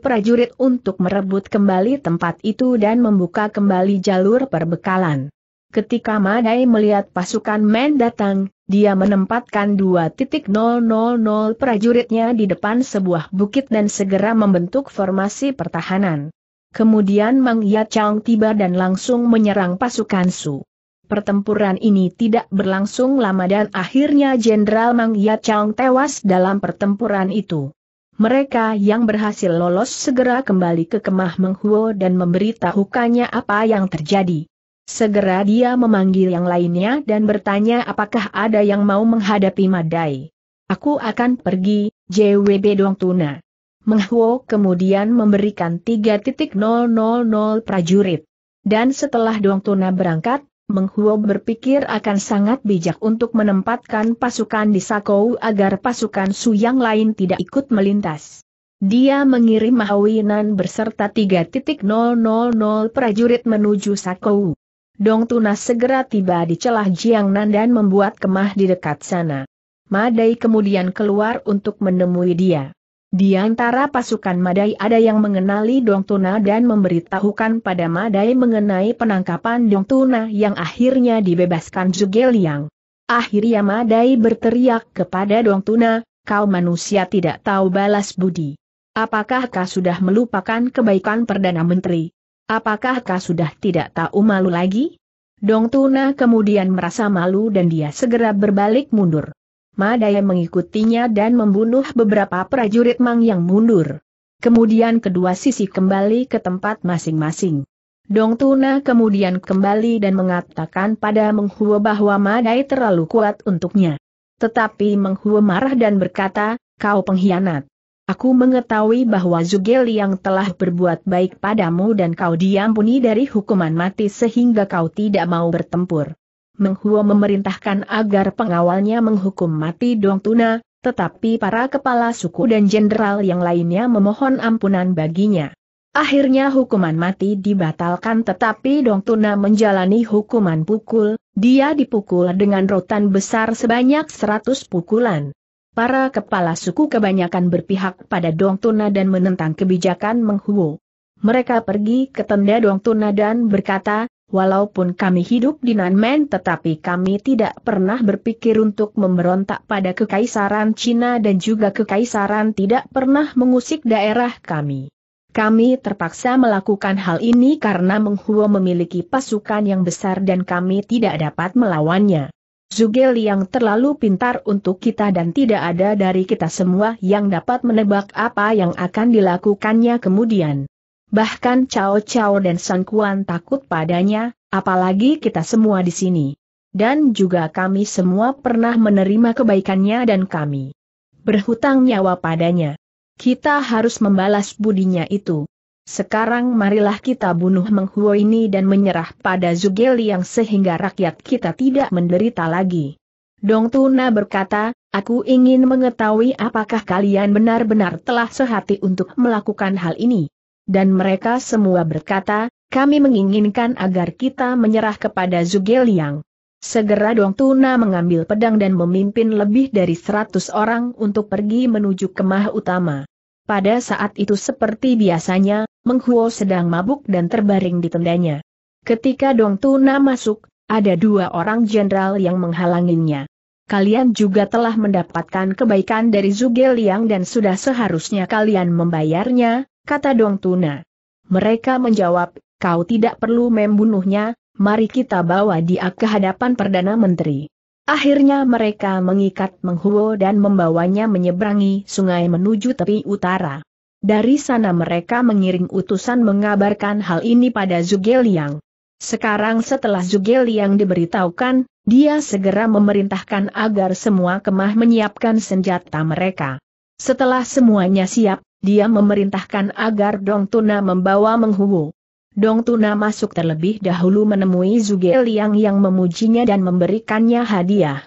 A: prajurit untuk merebut kembali tempat itu dan membuka kembali jalur perbekalan. Ketika Madai melihat pasukan Men datang, dia menempatkan 2.000 prajuritnya di depan sebuah bukit dan segera membentuk formasi pertahanan. Kemudian Mang Yachang tiba dan langsung menyerang pasukan Su pertempuran ini tidak berlangsung lama dan akhirnya Jenderal Mang Yat Chang tewas dalam pertempuran itu. Mereka yang berhasil lolos segera kembali ke kemah Menghuo dan memberitahukannya apa yang terjadi. Segera dia memanggil yang lainnya dan bertanya apakah ada yang mau menghadapi Madai. Aku akan pergi, JWB Dong Tuna. Menghuo kemudian memberikan 3.000 prajurit. Dan setelah Dong Tuna berangkat, Menghuo berpikir akan sangat bijak untuk menempatkan pasukan di Sakou agar pasukan Su yang lain tidak ikut melintas. Dia mengirim Mahawinan berserta 3.000 prajurit menuju Sakou. Dong Tunas segera tiba di celah Jiangnan dan membuat kemah di dekat sana. Madai kemudian keluar untuk menemui dia. Di antara pasukan Madai ada yang mengenali Dong Tuna dan memberitahukan pada Madai mengenai penangkapan Dong Tuna yang akhirnya dibebaskan Zhuge Liang. Akhirnya Madai berteriak kepada Dong Tuna, kau manusia tidak tahu balas budi. Apakah kau sudah melupakan kebaikan Perdana Menteri? Apakah kau sudah tidak tahu malu lagi? Dong Tuna kemudian merasa malu dan dia segera berbalik mundur. Madaya mengikutinya dan membunuh beberapa prajurit Mang yang mundur. Kemudian kedua sisi kembali ke tempat masing-masing. Dong Tuna kemudian kembali dan mengatakan pada Menghuo bahwa Madai terlalu kuat untuknya. Tetapi Menghuo marah dan berkata, kau pengkhianat. Aku mengetahui bahwa Zugel yang telah berbuat baik padamu dan kau diampuni dari hukuman mati sehingga kau tidak mau bertempur. Menghuo memerintahkan agar pengawalnya menghukum mati Dong Tuna, tetapi para kepala suku dan jenderal yang lainnya memohon ampunan baginya. Akhirnya hukuman mati dibatalkan tetapi Dong Tuna menjalani hukuman pukul, dia dipukul dengan rotan besar sebanyak 100 pukulan. Para kepala suku kebanyakan berpihak pada Dong Tuna dan menentang kebijakan Menghuo. Mereka pergi ke tenda Dong Tuna dan berkata, Walaupun kami hidup di Nanmen tetapi kami tidak pernah berpikir untuk memberontak pada kekaisaran Cina dan juga kekaisaran tidak pernah mengusik daerah kami. Kami terpaksa melakukan hal ini karena Menghuo memiliki pasukan yang besar dan kami tidak dapat melawannya. Zugel yang terlalu pintar untuk kita dan tidak ada dari kita semua yang dapat menebak apa yang akan dilakukannya kemudian. Bahkan Cao Cao dan Sang Kuan takut padanya, apalagi kita semua di sini. Dan juga kami semua pernah menerima kebaikannya dan kami berhutang nyawa padanya. Kita harus membalas budinya itu. Sekarang marilah kita bunuh Menghuo ini dan menyerah pada Zugeli yang sehingga rakyat kita tidak menderita lagi. Dong Tuna berkata, aku ingin mengetahui apakah kalian benar-benar telah sehati untuk melakukan hal ini dan mereka semua berkata, kami menginginkan agar kita menyerah kepada Liang. Segera Dong Tuna mengambil pedang dan memimpin lebih dari seratus orang untuk pergi menuju kemah utama. Pada saat itu seperti biasanya, Menghuo sedang mabuk dan terbaring di tendanya. Ketika Dong Tuna masuk, ada dua orang jenderal yang menghalanginya. Kalian juga telah mendapatkan kebaikan dari Liang dan sudah seharusnya kalian membayarnya, kata Dong Tuna. Mereka menjawab, kau tidak perlu membunuhnya, mari kita bawa dia ke hadapan Perdana Menteri. Akhirnya mereka mengikat Menghuo dan membawanya menyeberangi sungai menuju tepi utara. Dari sana mereka mengiring utusan mengabarkan hal ini pada Liang. Sekarang setelah Liang diberitahukan, dia segera memerintahkan agar semua kemah menyiapkan senjata mereka. Setelah semuanya siap, dia memerintahkan agar Dong Tuna membawa menghubu. Dong Tuna masuk terlebih dahulu menemui Zuge Liang yang memujinya dan memberikannya hadiah.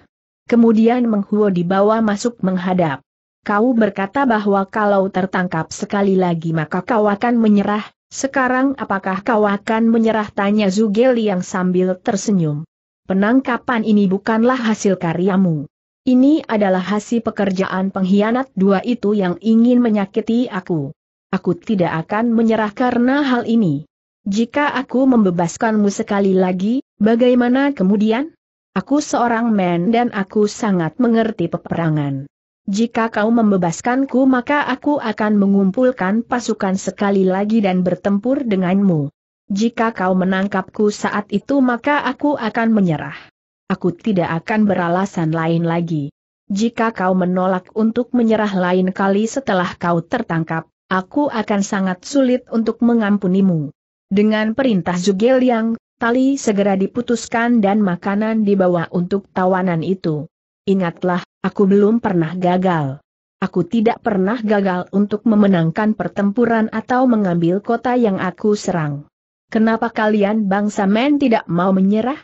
A: Kemudian Menghuo dibawa masuk menghadap. Kau berkata bahwa kalau tertangkap sekali lagi maka kau akan menyerah, sekarang apakah kau akan menyerah tanya Zuge Liang sambil tersenyum. Penangkapan ini bukanlah hasil karyamu. Ini adalah hasil pekerjaan pengkhianat dua itu yang ingin menyakiti aku. Aku tidak akan menyerah karena hal ini. Jika aku membebaskanmu sekali lagi, bagaimana kemudian? Aku seorang men dan aku sangat mengerti peperangan. Jika kau membebaskanku maka aku akan mengumpulkan pasukan sekali lagi dan bertempur denganmu. Jika kau menangkapku saat itu maka aku akan menyerah aku tidak akan beralasan lain lagi. Jika kau menolak untuk menyerah lain kali setelah kau tertangkap, aku akan sangat sulit untuk mengampunimu. Dengan perintah Zugel yang, tali segera diputuskan dan makanan dibawa untuk tawanan itu. Ingatlah, aku belum pernah gagal. Aku tidak pernah gagal untuk memenangkan pertempuran atau mengambil kota yang aku serang. Kenapa kalian bangsa men tidak mau menyerah?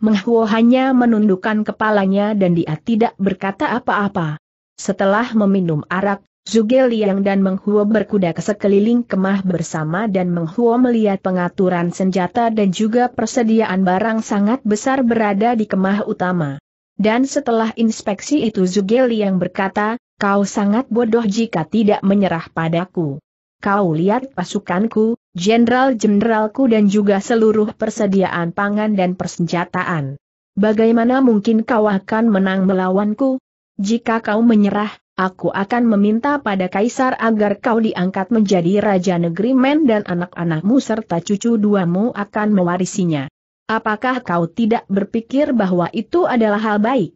A: Menghuo hanya menundukkan kepalanya dan dia tidak berkata apa-apa. Setelah meminum arak, Zuge Liang dan Menghuo berkuda ke sekeliling kemah bersama dan Menghuo melihat pengaturan senjata dan juga persediaan barang sangat besar berada di kemah utama. Dan setelah inspeksi itu Zuge Liang berkata, kau sangat bodoh jika tidak menyerah padaku. Kau lihat pasukanku, jenderal-jenderalku dan juga seluruh persediaan pangan dan persenjataan. Bagaimana mungkin kau akan menang melawanku? Jika kau menyerah, aku akan meminta pada kaisar agar kau diangkat menjadi raja negeri Men dan anak-anakmu serta cucu duamu akan mewarisinya. Apakah kau tidak berpikir bahwa itu adalah hal baik?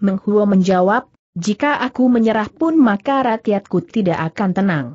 A: Menghuo menjawab, jika aku menyerah pun maka rakyatku tidak akan tenang.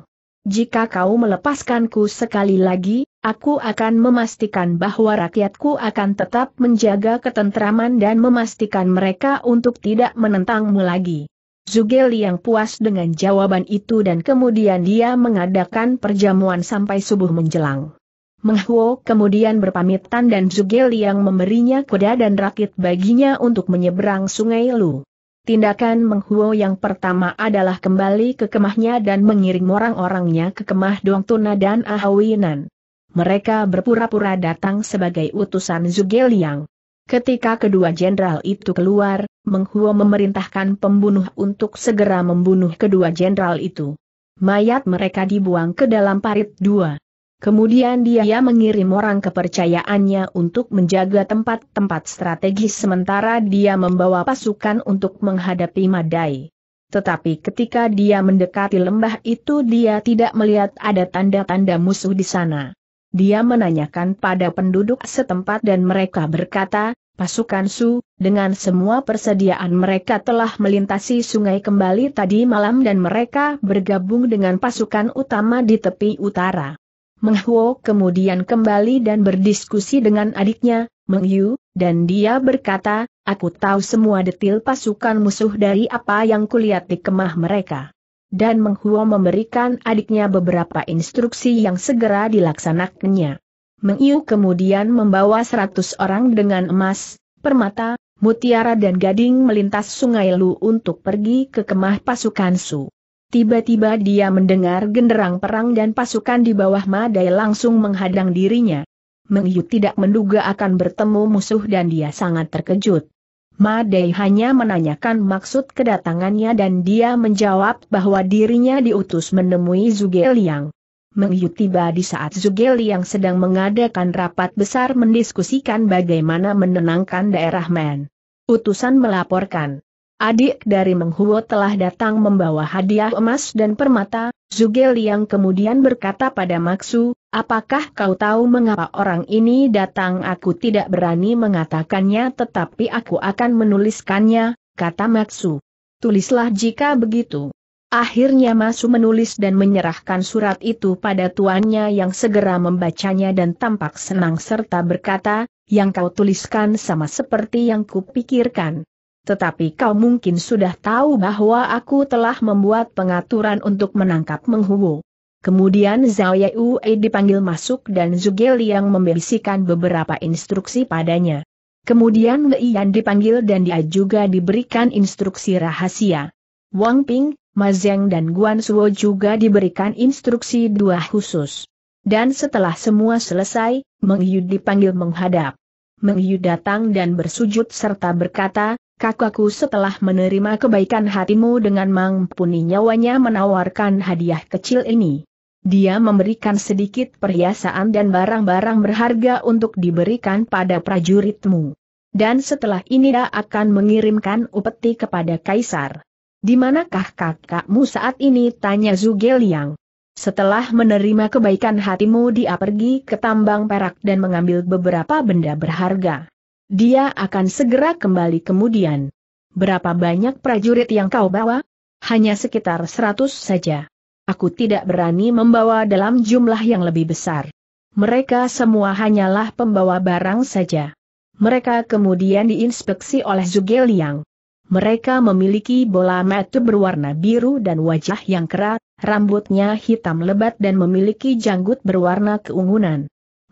A: Jika kau melepaskanku sekali lagi, aku akan memastikan bahwa rakyatku akan tetap menjaga ketentraman dan memastikan mereka untuk tidak menentangmu lagi. Zuge Liang puas dengan jawaban itu dan kemudian dia mengadakan perjamuan sampai subuh menjelang. Menghuo kemudian berpamitan dan Zuge Liang memberinya kuda dan rakit baginya untuk menyeberang sungai Lu. Tindakan Menghuo yang pertama adalah kembali ke kemahnya dan mengirim orang-orangnya ke kemah Dongtuna dan Ahawinan. Mereka berpura-pura datang sebagai utusan Liang. Ketika kedua jenderal itu keluar, Menghuo memerintahkan pembunuh untuk segera membunuh kedua jenderal itu. Mayat mereka dibuang ke dalam parit dua. Kemudian dia mengirim orang kepercayaannya untuk menjaga tempat-tempat strategis sementara dia membawa pasukan untuk menghadapi Madai. Tetapi ketika dia mendekati lembah itu dia tidak melihat ada tanda-tanda musuh di sana. Dia menanyakan pada penduduk setempat dan mereka berkata, pasukan Su, dengan semua persediaan mereka telah melintasi sungai kembali tadi malam dan mereka bergabung dengan pasukan utama di tepi utara. Meng Huo kemudian kembali dan berdiskusi dengan adiknya, Meng Yu, dan dia berkata, aku tahu semua detil pasukan musuh dari apa yang kulihat di kemah mereka. Dan Meng Huo memberikan adiknya beberapa instruksi yang segera dilaksanakannya. Meng Yu kemudian membawa seratus orang dengan emas, permata, mutiara dan gading melintas sungai Lu untuk pergi ke kemah pasukan Su. Tiba-tiba dia mendengar genderang perang dan pasukan di bawah Madai langsung menghadang dirinya. Mengyu tidak menduga akan bertemu musuh dan dia sangat terkejut. Madai hanya menanyakan maksud kedatangannya dan dia menjawab bahwa dirinya diutus menemui Zuge Liang. Mengyu tiba di saat Zuge Liang sedang mengadakan rapat besar mendiskusikan bagaimana menenangkan daerah Men. Utusan melaporkan, Adik dari Menghuo telah datang membawa hadiah emas dan permata, Zuge Liang kemudian berkata pada Maksu, apakah kau tahu mengapa orang ini datang aku tidak berani mengatakannya tetapi aku akan menuliskannya, kata Maksu. Tulislah jika begitu. Akhirnya Masu menulis dan menyerahkan surat itu pada tuannya yang segera membacanya dan tampak senang serta berkata, yang kau tuliskan sama seperti yang kupikirkan. Tetapi kau mungkin sudah tahu bahwa aku telah membuat pengaturan untuk menangkap Menghuo. Kemudian Zhao Yue dipanggil masuk dan Zuge Liang membisikkan beberapa instruksi padanya. Kemudian Wei Yan dipanggil dan dia juga diberikan instruksi rahasia. Wang Ping, Ma Mazeng dan Guan Suo juga diberikan instruksi dua khusus. Dan setelah semua selesai, Meng Yu dipanggil menghadap. Meng Yu datang dan bersujud serta berkata, kakakku setelah menerima kebaikan hatimu dengan mampuni nyawanya menawarkan hadiah kecil ini. Dia memberikan sedikit perhiasan dan barang-barang berharga untuk diberikan pada prajuritmu. Dan setelah ini dia akan mengirimkan upeti kepada kaisar. Di manakah kakakmu saat ini? tanya Liang. Setelah menerima kebaikan hatimu dia pergi ke tambang perak dan mengambil beberapa benda berharga. Dia akan segera kembali kemudian. Berapa banyak prajurit yang kau bawa? Hanya sekitar seratus saja. Aku tidak berani membawa dalam jumlah yang lebih besar. Mereka semua hanyalah pembawa barang saja. Mereka kemudian diinspeksi oleh Yang. Mereka memiliki bola mata berwarna biru dan wajah yang kerat, rambutnya hitam lebat dan memiliki janggut berwarna keungunan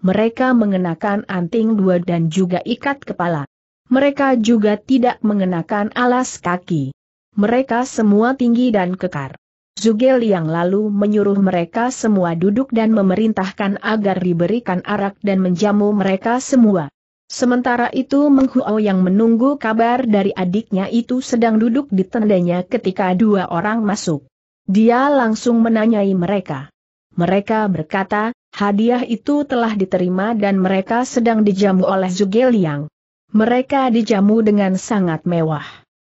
A: mereka mengenakan anting dua dan juga ikat kepala. Mereka juga tidak mengenakan alas kaki. Mereka semua tinggi dan kekar. Zugel yang lalu menyuruh mereka semua duduk dan memerintahkan agar diberikan arak dan menjamu mereka semua. Sementara itu Menghuo yang menunggu kabar dari adiknya itu sedang duduk di tendanya ketika dua orang masuk. Dia langsung menanyai mereka. Mereka berkata, Hadiah itu telah diterima dan mereka sedang dijamu oleh Zuge Liang. Mereka dijamu dengan sangat mewah.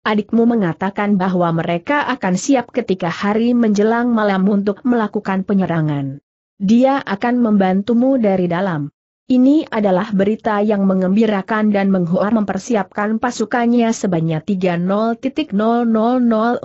A: Adikmu mengatakan bahwa mereka akan siap ketika hari menjelang malam untuk melakukan penyerangan. Dia akan membantumu dari dalam. Ini adalah berita yang mengembirakan dan Menghuar mempersiapkan pasukannya sebanyak 30.000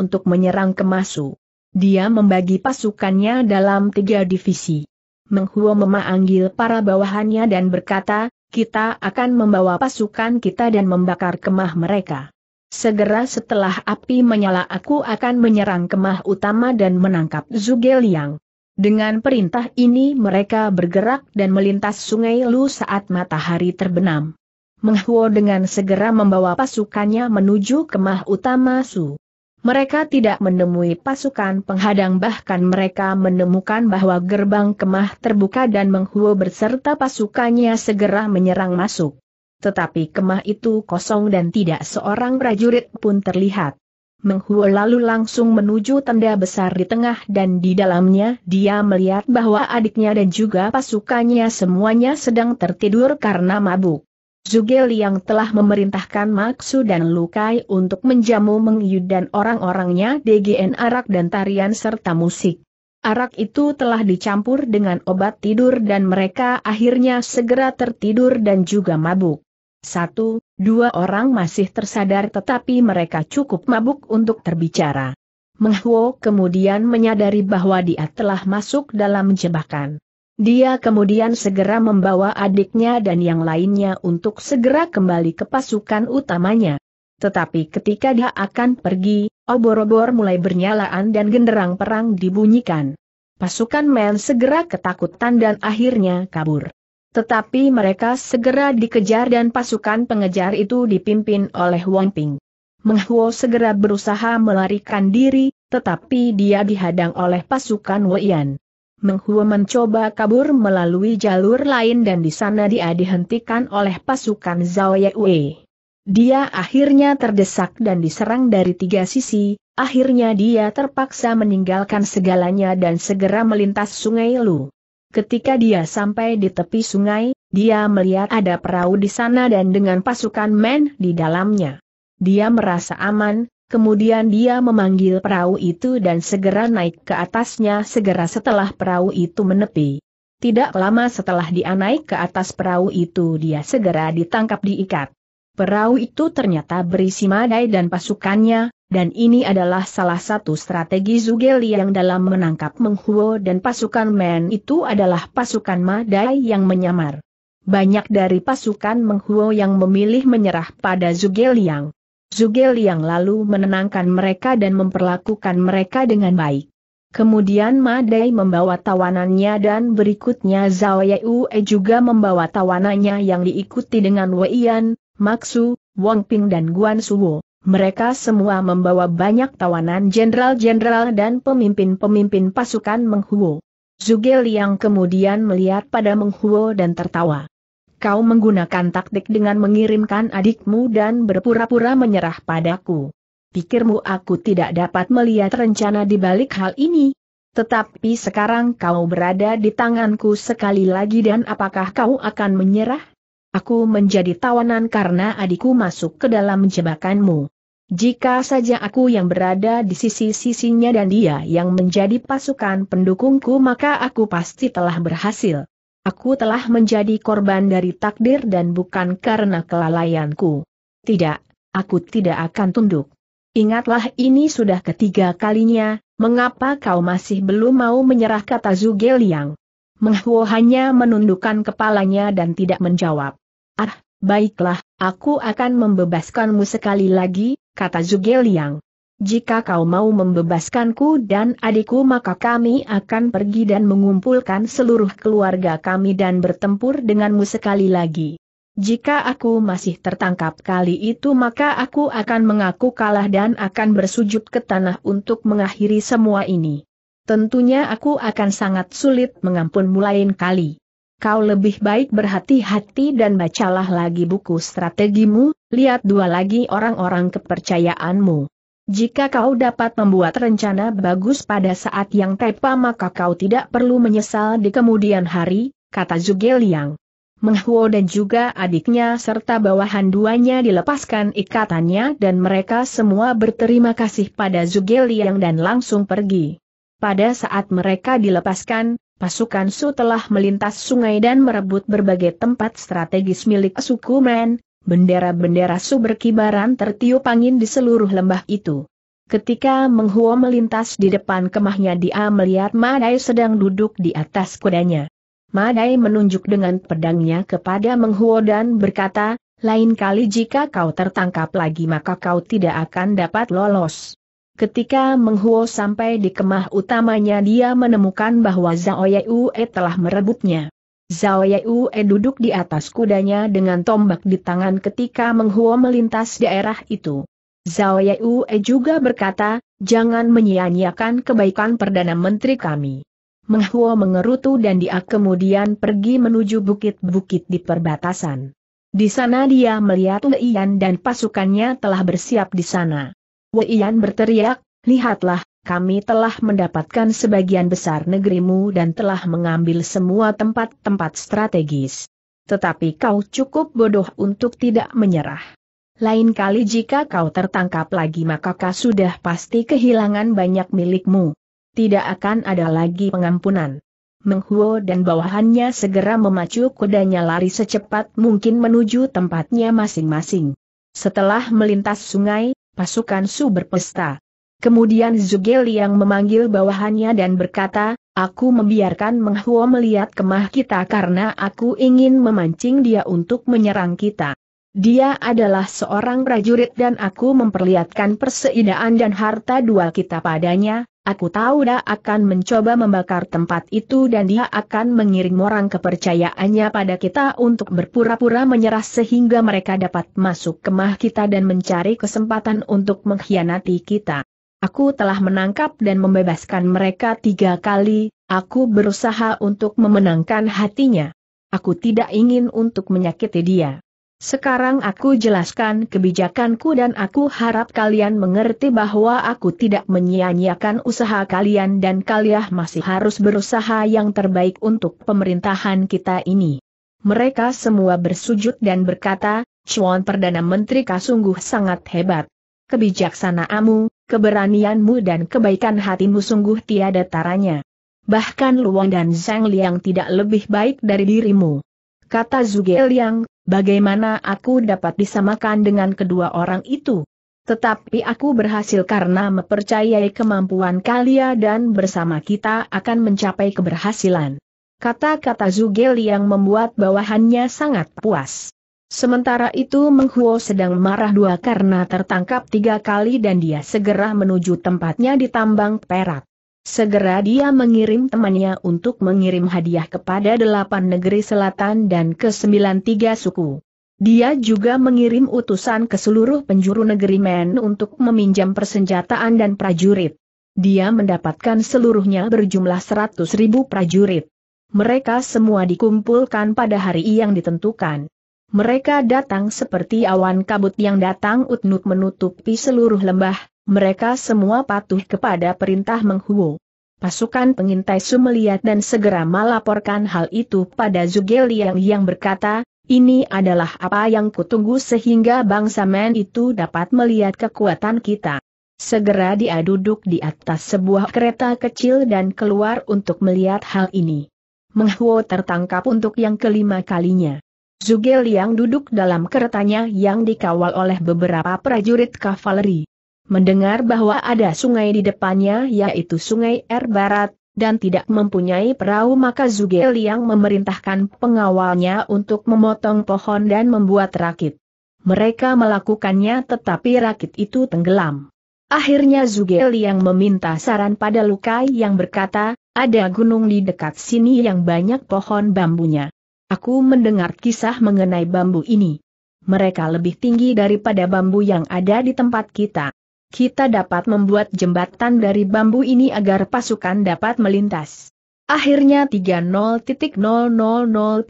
A: untuk menyerang Kemasu. Dia membagi pasukannya dalam tiga divisi. Menghuo memanggil para bawahannya dan berkata, kita akan membawa pasukan kita dan membakar kemah mereka. Segera setelah api menyala aku akan menyerang kemah utama dan menangkap Zugeliang. Dengan perintah ini mereka bergerak dan melintas sungai Lu saat matahari terbenam. Menghuo dengan segera membawa pasukannya menuju kemah utama Su. Mereka tidak menemui pasukan penghadang bahkan mereka menemukan bahwa gerbang kemah terbuka dan Menghuo berserta pasukannya segera menyerang masuk. Tetapi kemah itu kosong dan tidak seorang prajurit pun terlihat. Menghuo lalu langsung menuju tenda besar di tengah dan di dalamnya dia melihat bahwa adiknya dan juga pasukannya semuanya sedang tertidur karena mabuk. Zugel yang telah memerintahkan Maksu dan Lukai untuk menjamu Mengyu dan orang-orangnya DGN arak dan tarian serta musik. Arak itu telah dicampur dengan obat tidur dan mereka akhirnya segera tertidur dan juga mabuk. Satu, dua orang masih tersadar tetapi mereka cukup mabuk untuk terbicara. Menghuo kemudian menyadari bahwa dia telah masuk dalam jebakan. Dia kemudian segera membawa adiknya dan yang lainnya untuk segera kembali ke pasukan utamanya. Tetapi ketika dia akan pergi, obor-obor mulai bernyalaan dan genderang perang dibunyikan. Pasukan men segera ketakutan dan akhirnya kabur. Tetapi mereka segera dikejar dan pasukan pengejar itu dipimpin oleh Wang Ping. Meng Huo segera berusaha melarikan diri, tetapi dia dihadang oleh pasukan Wei Yan. Menghua mencoba kabur melalui jalur lain dan di sana dia dihentikan oleh pasukan Zhao Yue. Dia akhirnya terdesak dan diserang dari tiga sisi, akhirnya dia terpaksa meninggalkan segalanya dan segera melintas sungai Lu. Ketika dia sampai di tepi sungai, dia melihat ada perahu di sana dan dengan pasukan men di dalamnya. Dia merasa aman, Kemudian dia memanggil perahu itu dan segera naik ke atasnya segera setelah perahu itu menepi. Tidak lama setelah dia naik ke atas perahu itu dia segera ditangkap diikat. Perahu itu ternyata berisi madai dan pasukannya, dan ini adalah salah satu strategi Zugeli yang dalam menangkap Menghuo dan pasukan Men itu adalah pasukan madai yang menyamar. Banyak dari pasukan Menghuo yang memilih menyerah pada Zugeliang. Zugel yang lalu menenangkan mereka dan memperlakukan mereka dengan baik. Kemudian Madai membawa tawanannya dan berikutnya Zhao Yue juga membawa tawanannya yang diikuti dengan Yan, Maksu, Wong Ping dan Guan Suwo. Mereka semua membawa banyak tawanan jenderal-jenderal dan pemimpin-pemimpin pasukan Menghuo. Zugel yang kemudian melihat pada Menghuo dan tertawa kau menggunakan taktik dengan mengirimkan adikmu dan berpura-pura menyerah padaku. Pikirmu aku tidak dapat melihat rencana di balik hal ini? Tetapi sekarang kau berada di tanganku sekali lagi dan apakah kau akan menyerah? Aku menjadi tawanan karena adikku masuk ke dalam jebakanmu. Jika saja aku yang berada di sisi-sisinya dan dia yang menjadi pasukan pendukungku maka aku pasti telah berhasil. Aku telah menjadi korban dari takdir dan bukan karena kelalaianku. Tidak, aku tidak akan tunduk. Ingatlah ini sudah ketiga kalinya, mengapa kau masih belum mau menyerah kata Yang? Menghuo hanya menundukkan kepalanya dan tidak menjawab. Ah, baiklah, aku akan membebaskanmu sekali lagi, kata Yang jika kau mau membebaskanku dan adikku maka kami akan pergi dan mengumpulkan seluruh keluarga kami dan bertempur denganmu sekali lagi. Jika aku masih tertangkap kali itu maka aku akan mengaku kalah dan akan bersujud ke tanah untuk mengakhiri semua ini. Tentunya aku akan sangat sulit mengampunmu lain kali. Kau lebih baik berhati-hati dan bacalah lagi buku strategimu, lihat dua lagi orang-orang kepercayaanmu. Jika kau dapat membuat rencana bagus pada saat yang tepat maka kau tidak perlu menyesal di kemudian hari, kata Zuge Liang. Menghuo dan juga adiknya serta bawahan duanya dilepaskan ikatannya dan mereka semua berterima kasih pada Zuge Liang dan langsung pergi. Pada saat mereka dilepaskan, pasukan Su telah melintas sungai dan merebut berbagai tempat strategis milik suku Men, Bendera-bendera berkibaran tertiup angin di seluruh lembah itu. Ketika Menghuo melintas di depan kemahnya dia melihat Madai sedang duduk di atas kudanya. Madai menunjuk dengan pedangnya kepada Menghuo dan berkata, lain kali jika kau tertangkap lagi maka kau tidak akan dapat lolos. Ketika Menghuo sampai di kemah utamanya dia menemukan bahwa Zhao Yue telah merebutnya. Zhao Yue duduk di atas kudanya dengan tombak di tangan ketika menghua melintas daerah itu. Zhao Yue juga berkata, jangan menyia-nyiakan kebaikan Perdana Menteri kami. Menghua mengerutu dan dia kemudian pergi menuju bukit-bukit di perbatasan. Di sana dia melihat Yan dan pasukannya telah bersiap di sana. Yan berteriak, lihatlah, kami telah mendapatkan sebagian besar negerimu dan telah mengambil semua tempat-tempat strategis. Tetapi kau cukup bodoh untuk tidak menyerah. Lain kali jika kau tertangkap lagi maka kau sudah pasti kehilangan banyak milikmu. Tidak akan ada lagi pengampunan. Menghuo dan bawahannya segera memacu kudanya lari secepat mungkin menuju tempatnya masing-masing. Setelah melintas sungai, pasukan Su berpesta. Kemudian Zugel Liang memanggil bawahannya dan berkata, Aku membiarkan Menghuo melihat kemah kita karena aku ingin memancing dia untuk menyerang kita. Dia adalah seorang prajurit dan aku memperlihatkan perseidaan dan harta dua kita padanya, aku tahu dia akan mencoba membakar tempat itu dan dia akan mengirim orang kepercayaannya pada kita untuk berpura-pura menyerah sehingga mereka dapat masuk kemah kita dan mencari kesempatan untuk mengkhianati kita. Aku telah menangkap dan membebaskan mereka tiga kali, aku berusaha untuk memenangkan hatinya. Aku tidak ingin untuk menyakiti dia. Sekarang aku jelaskan kebijakanku dan aku harap kalian mengerti bahwa aku tidak menyia-nyiakan usaha kalian dan kalian masih harus berusaha yang terbaik untuk pemerintahan kita ini. Mereka semua bersujud dan berkata, Chuan Perdana Menteri Kasungguh sangat hebat. Kebijaksanaanmu, keberanianmu dan kebaikan hatimu sungguh tiada taranya. Bahkan Luang dan Zhang Liang tidak lebih baik dari dirimu. Kata Zuge Liang, bagaimana aku dapat disamakan dengan kedua orang itu? Tetapi aku berhasil karena mempercayai kemampuan kalian dan bersama kita akan mencapai keberhasilan. Kata-kata Zuge Liang membuat bawahannya sangat puas. Sementara itu Meng sedang marah dua karena tertangkap tiga kali dan dia segera menuju tempatnya di tambang perak. Segera dia mengirim temannya untuk mengirim hadiah kepada delapan negeri selatan dan ke sembilan tiga suku. Dia juga mengirim utusan ke seluruh penjuru negeri Men untuk meminjam persenjataan dan prajurit. Dia mendapatkan seluruhnya berjumlah seratus ribu prajurit. Mereka semua dikumpulkan pada hari yang ditentukan. Mereka datang seperti awan kabut yang datang utnut menutupi seluruh lembah, mereka semua patuh kepada perintah menghuo. Pasukan pengintai Su melihat dan segera melaporkan hal itu pada Zugeliang yang berkata, ini adalah apa yang kutunggu sehingga bangsa Men itu dapat melihat kekuatan kita. Segera dia duduk di atas sebuah kereta kecil dan keluar untuk melihat hal ini. Menghuo tertangkap untuk yang kelima kalinya. Zugel yang duduk dalam keretanya yang dikawal oleh beberapa prajurit kavaleri. Mendengar bahwa ada sungai di depannya yaitu sungai Er Barat, dan tidak mempunyai perahu maka Zugel yang memerintahkan pengawalnya untuk memotong pohon dan membuat rakit. Mereka melakukannya tetapi rakit itu tenggelam. Akhirnya Zugel yang meminta saran pada Lukai yang berkata, ada gunung di dekat sini yang banyak pohon bambunya. Aku mendengar kisah mengenai bambu ini. Mereka lebih tinggi daripada bambu yang ada di tempat kita. Kita dapat membuat jembatan dari bambu ini agar pasukan dapat melintas. Akhirnya 30.000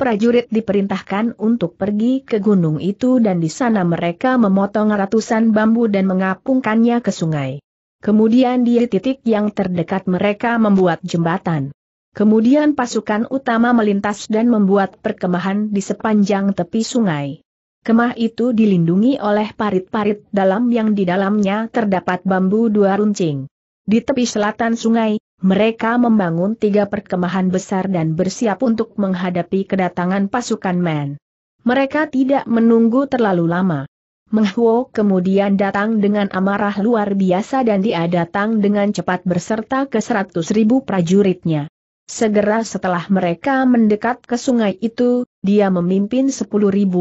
A: prajurit diperintahkan untuk pergi ke gunung itu dan di sana mereka memotong ratusan bambu dan mengapungkannya ke sungai. Kemudian di titik yang terdekat mereka membuat jembatan. Kemudian pasukan utama melintas dan membuat perkemahan di sepanjang tepi sungai. Kemah itu dilindungi oleh parit-parit dalam yang di dalamnya terdapat bambu dua runcing. Di tepi selatan sungai, mereka membangun tiga perkemahan besar dan bersiap untuk menghadapi kedatangan pasukan men. Mereka tidak menunggu terlalu lama. Menghuo kemudian datang dengan amarah luar biasa dan dia datang dengan cepat berserta ke seratus ribu prajuritnya. Segera setelah mereka mendekat ke sungai itu, dia memimpin 10.000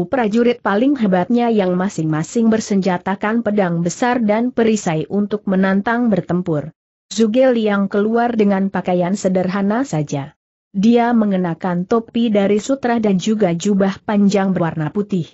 A: prajurit paling hebatnya yang masing-masing bersenjatakan pedang besar dan perisai untuk menantang bertempur. Zugel Liang keluar dengan pakaian sederhana saja. Dia mengenakan topi dari sutra dan juga jubah panjang berwarna putih.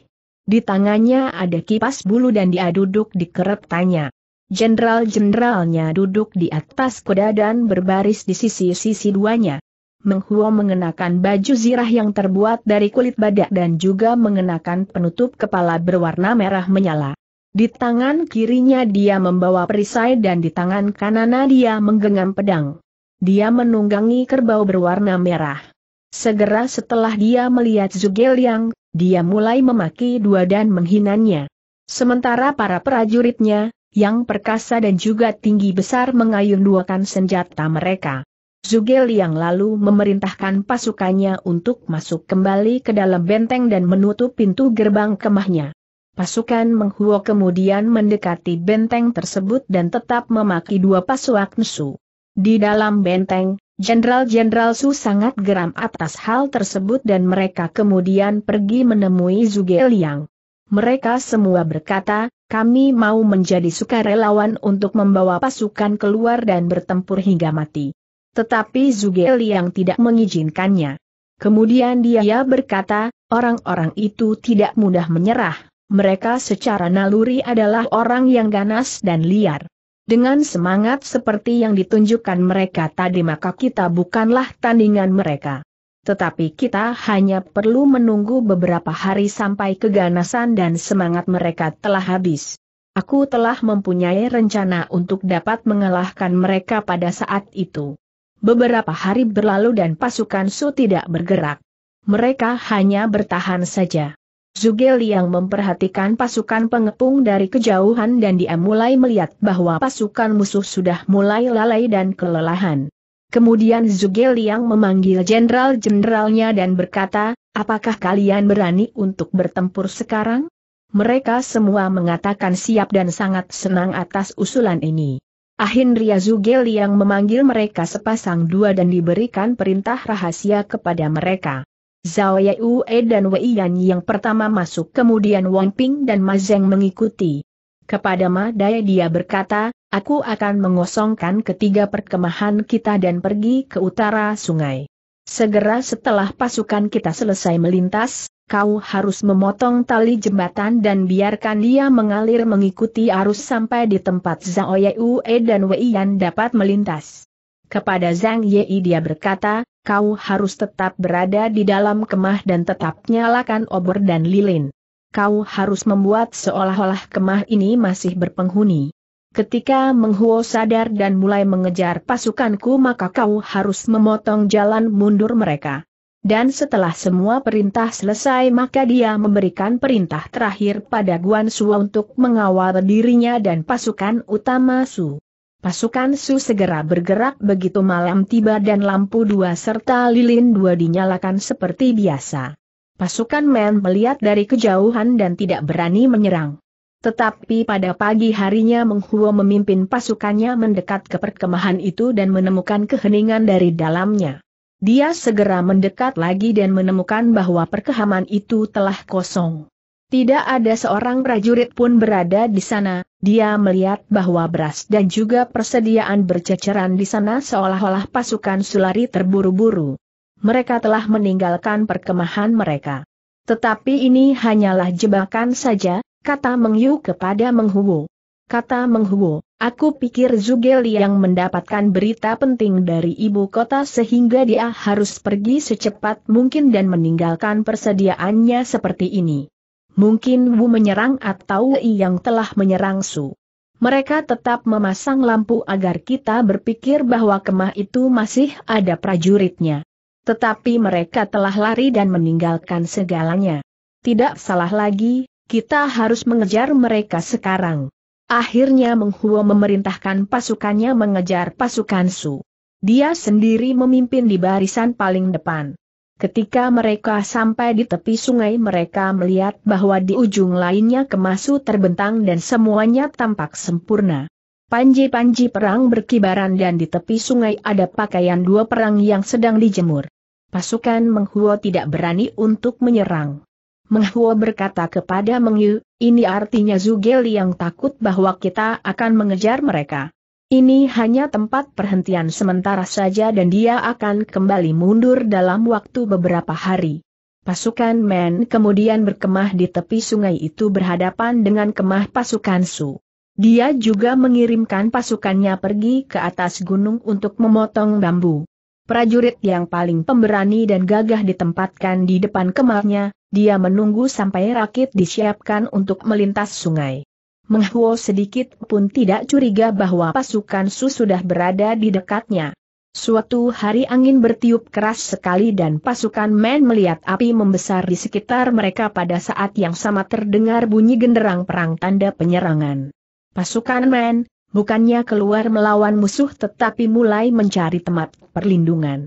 A: Di tangannya ada kipas bulu dan dia duduk di keretanya. Jenderal-jenderalnya duduk di atas kuda dan berbaris di sisi-sisi duanya. Huo mengenakan baju zirah yang terbuat dari kulit badak dan juga mengenakan penutup kepala berwarna merah menyala. Di tangan kirinya dia membawa perisai dan di tangan kanannya dia menggenggam pedang. Dia menunggangi kerbau berwarna merah. Segera setelah dia melihat Zugel yang, dia mulai memaki dua dan menghinanya. Sementara para prajuritnya, yang perkasa dan juga tinggi besar mengayun duakan senjata mereka. Zugel yang lalu memerintahkan pasukannya untuk masuk kembali ke dalam benteng dan menutup pintu gerbang kemahnya. Pasukan Menghuo kemudian mendekati benteng tersebut dan tetap memaki dua pasuak Nsu. Di dalam benteng, Jenderal-jenderal Su sangat geram atas hal tersebut dan mereka kemudian pergi menemui Zugel yang. Mereka semua berkata, kami mau menjadi sukarelawan untuk membawa pasukan keluar dan bertempur hingga mati. Tetapi Zuge Liang tidak mengizinkannya. Kemudian dia berkata, orang-orang itu tidak mudah menyerah, mereka secara naluri adalah orang yang ganas dan liar. Dengan semangat seperti yang ditunjukkan mereka tadi maka kita bukanlah tandingan mereka. Tetapi kita hanya perlu menunggu beberapa hari sampai keganasan dan semangat mereka telah habis. Aku telah mempunyai rencana untuk dapat mengalahkan mereka pada saat itu. Beberapa hari berlalu dan pasukan Su tidak bergerak. Mereka hanya bertahan saja. Zugel yang memperhatikan pasukan pengepung dari kejauhan dan dia mulai melihat bahwa pasukan musuh sudah mulai lalai dan kelelahan. Kemudian Zugel yang memanggil jenderal-jenderalnya dan berkata, apakah kalian berani untuk bertempur sekarang? Mereka semua mengatakan siap dan sangat senang atas usulan ini. Ahin Riazugel yang memanggil mereka sepasang dua dan diberikan perintah rahasia kepada mereka. Zhao Yue dan Wei Yan yang pertama masuk kemudian Wang Ping dan Ma Zeng mengikuti. Kepada Ma Dai dia berkata, aku akan mengosongkan ketiga perkemahan kita dan pergi ke utara sungai. Segera setelah pasukan kita selesai melintas, kau harus memotong tali jembatan dan biarkan dia mengalir mengikuti arus sampai di tempat Zhao Yue dan Wei Yan dapat melintas. Kepada Zhang Yi dia berkata, kau harus tetap berada di dalam kemah dan tetap nyalakan obor dan lilin. Kau harus membuat seolah-olah kemah ini masih berpenghuni. Ketika Menghuo sadar dan mulai mengejar pasukanku maka kau harus memotong jalan mundur mereka. Dan setelah semua perintah selesai maka dia memberikan perintah terakhir pada Guan Su untuk mengawal dirinya dan pasukan utama Su. Pasukan Su segera bergerak begitu malam tiba dan lampu dua serta lilin dua dinyalakan seperti biasa. Pasukan Men melihat dari kejauhan dan tidak berani menyerang. Tetapi pada pagi harinya Meng Huo memimpin pasukannya mendekat ke perkemahan itu dan menemukan keheningan dari dalamnya. Dia segera mendekat lagi dan menemukan bahwa perkehaman itu telah kosong. Tidak ada seorang prajurit pun berada di sana, dia melihat bahwa beras dan juga persediaan berceceran di sana seolah-olah pasukan sulari terburu-buru. Mereka telah meninggalkan perkemahan mereka. Tetapi ini hanyalah jebakan saja, kata Mengyu kepada Menghuo. Kata Menghuo, Aku pikir Zuge yang mendapatkan berita penting dari ibu kota sehingga dia harus pergi secepat mungkin dan meninggalkan persediaannya seperti ini. Mungkin Wu menyerang atau I yang telah menyerang Su. Mereka tetap memasang lampu agar kita berpikir bahwa kemah itu masih ada prajuritnya. Tetapi mereka telah lari dan meninggalkan segalanya. Tidak salah lagi, kita harus mengejar mereka sekarang. Akhirnya Meng Huo memerintahkan pasukannya mengejar pasukan Su. Dia sendiri memimpin di barisan paling depan. Ketika mereka sampai di tepi sungai mereka melihat bahwa di ujung lainnya kemasu terbentang dan semuanya tampak sempurna. Panji-panji perang berkibaran dan di tepi sungai ada pakaian dua perang yang sedang dijemur. Pasukan Meng Huo tidak berani untuk menyerang. Menghuo berkata kepada Mengyu, ini artinya Zugel yang takut bahwa kita akan mengejar mereka. Ini hanya tempat perhentian sementara saja dan dia akan kembali mundur dalam waktu beberapa hari. Pasukan Men kemudian berkemah di tepi sungai itu berhadapan dengan kemah pasukan Su. Dia juga mengirimkan pasukannya pergi ke atas gunung untuk memotong bambu. Prajurit yang paling pemberani dan gagah ditempatkan di depan kemahnya, dia menunggu sampai rakit disiapkan untuk melintas sungai. Menghuo sedikit pun tidak curiga bahwa pasukan Su sudah berada di dekatnya. Suatu hari angin bertiup keras sekali dan pasukan Men melihat api membesar di sekitar mereka pada saat yang sama terdengar bunyi genderang perang tanda penyerangan. Pasukan Men, bukannya keluar melawan musuh tetapi mulai mencari tempat perlindungan.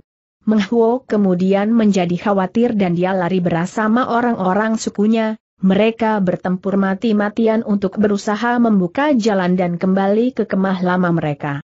A: Menghuo kemudian menjadi khawatir dan dia lari bersama orang-orang sukunya, mereka bertempur mati-matian untuk berusaha membuka jalan dan kembali ke kemah lama mereka.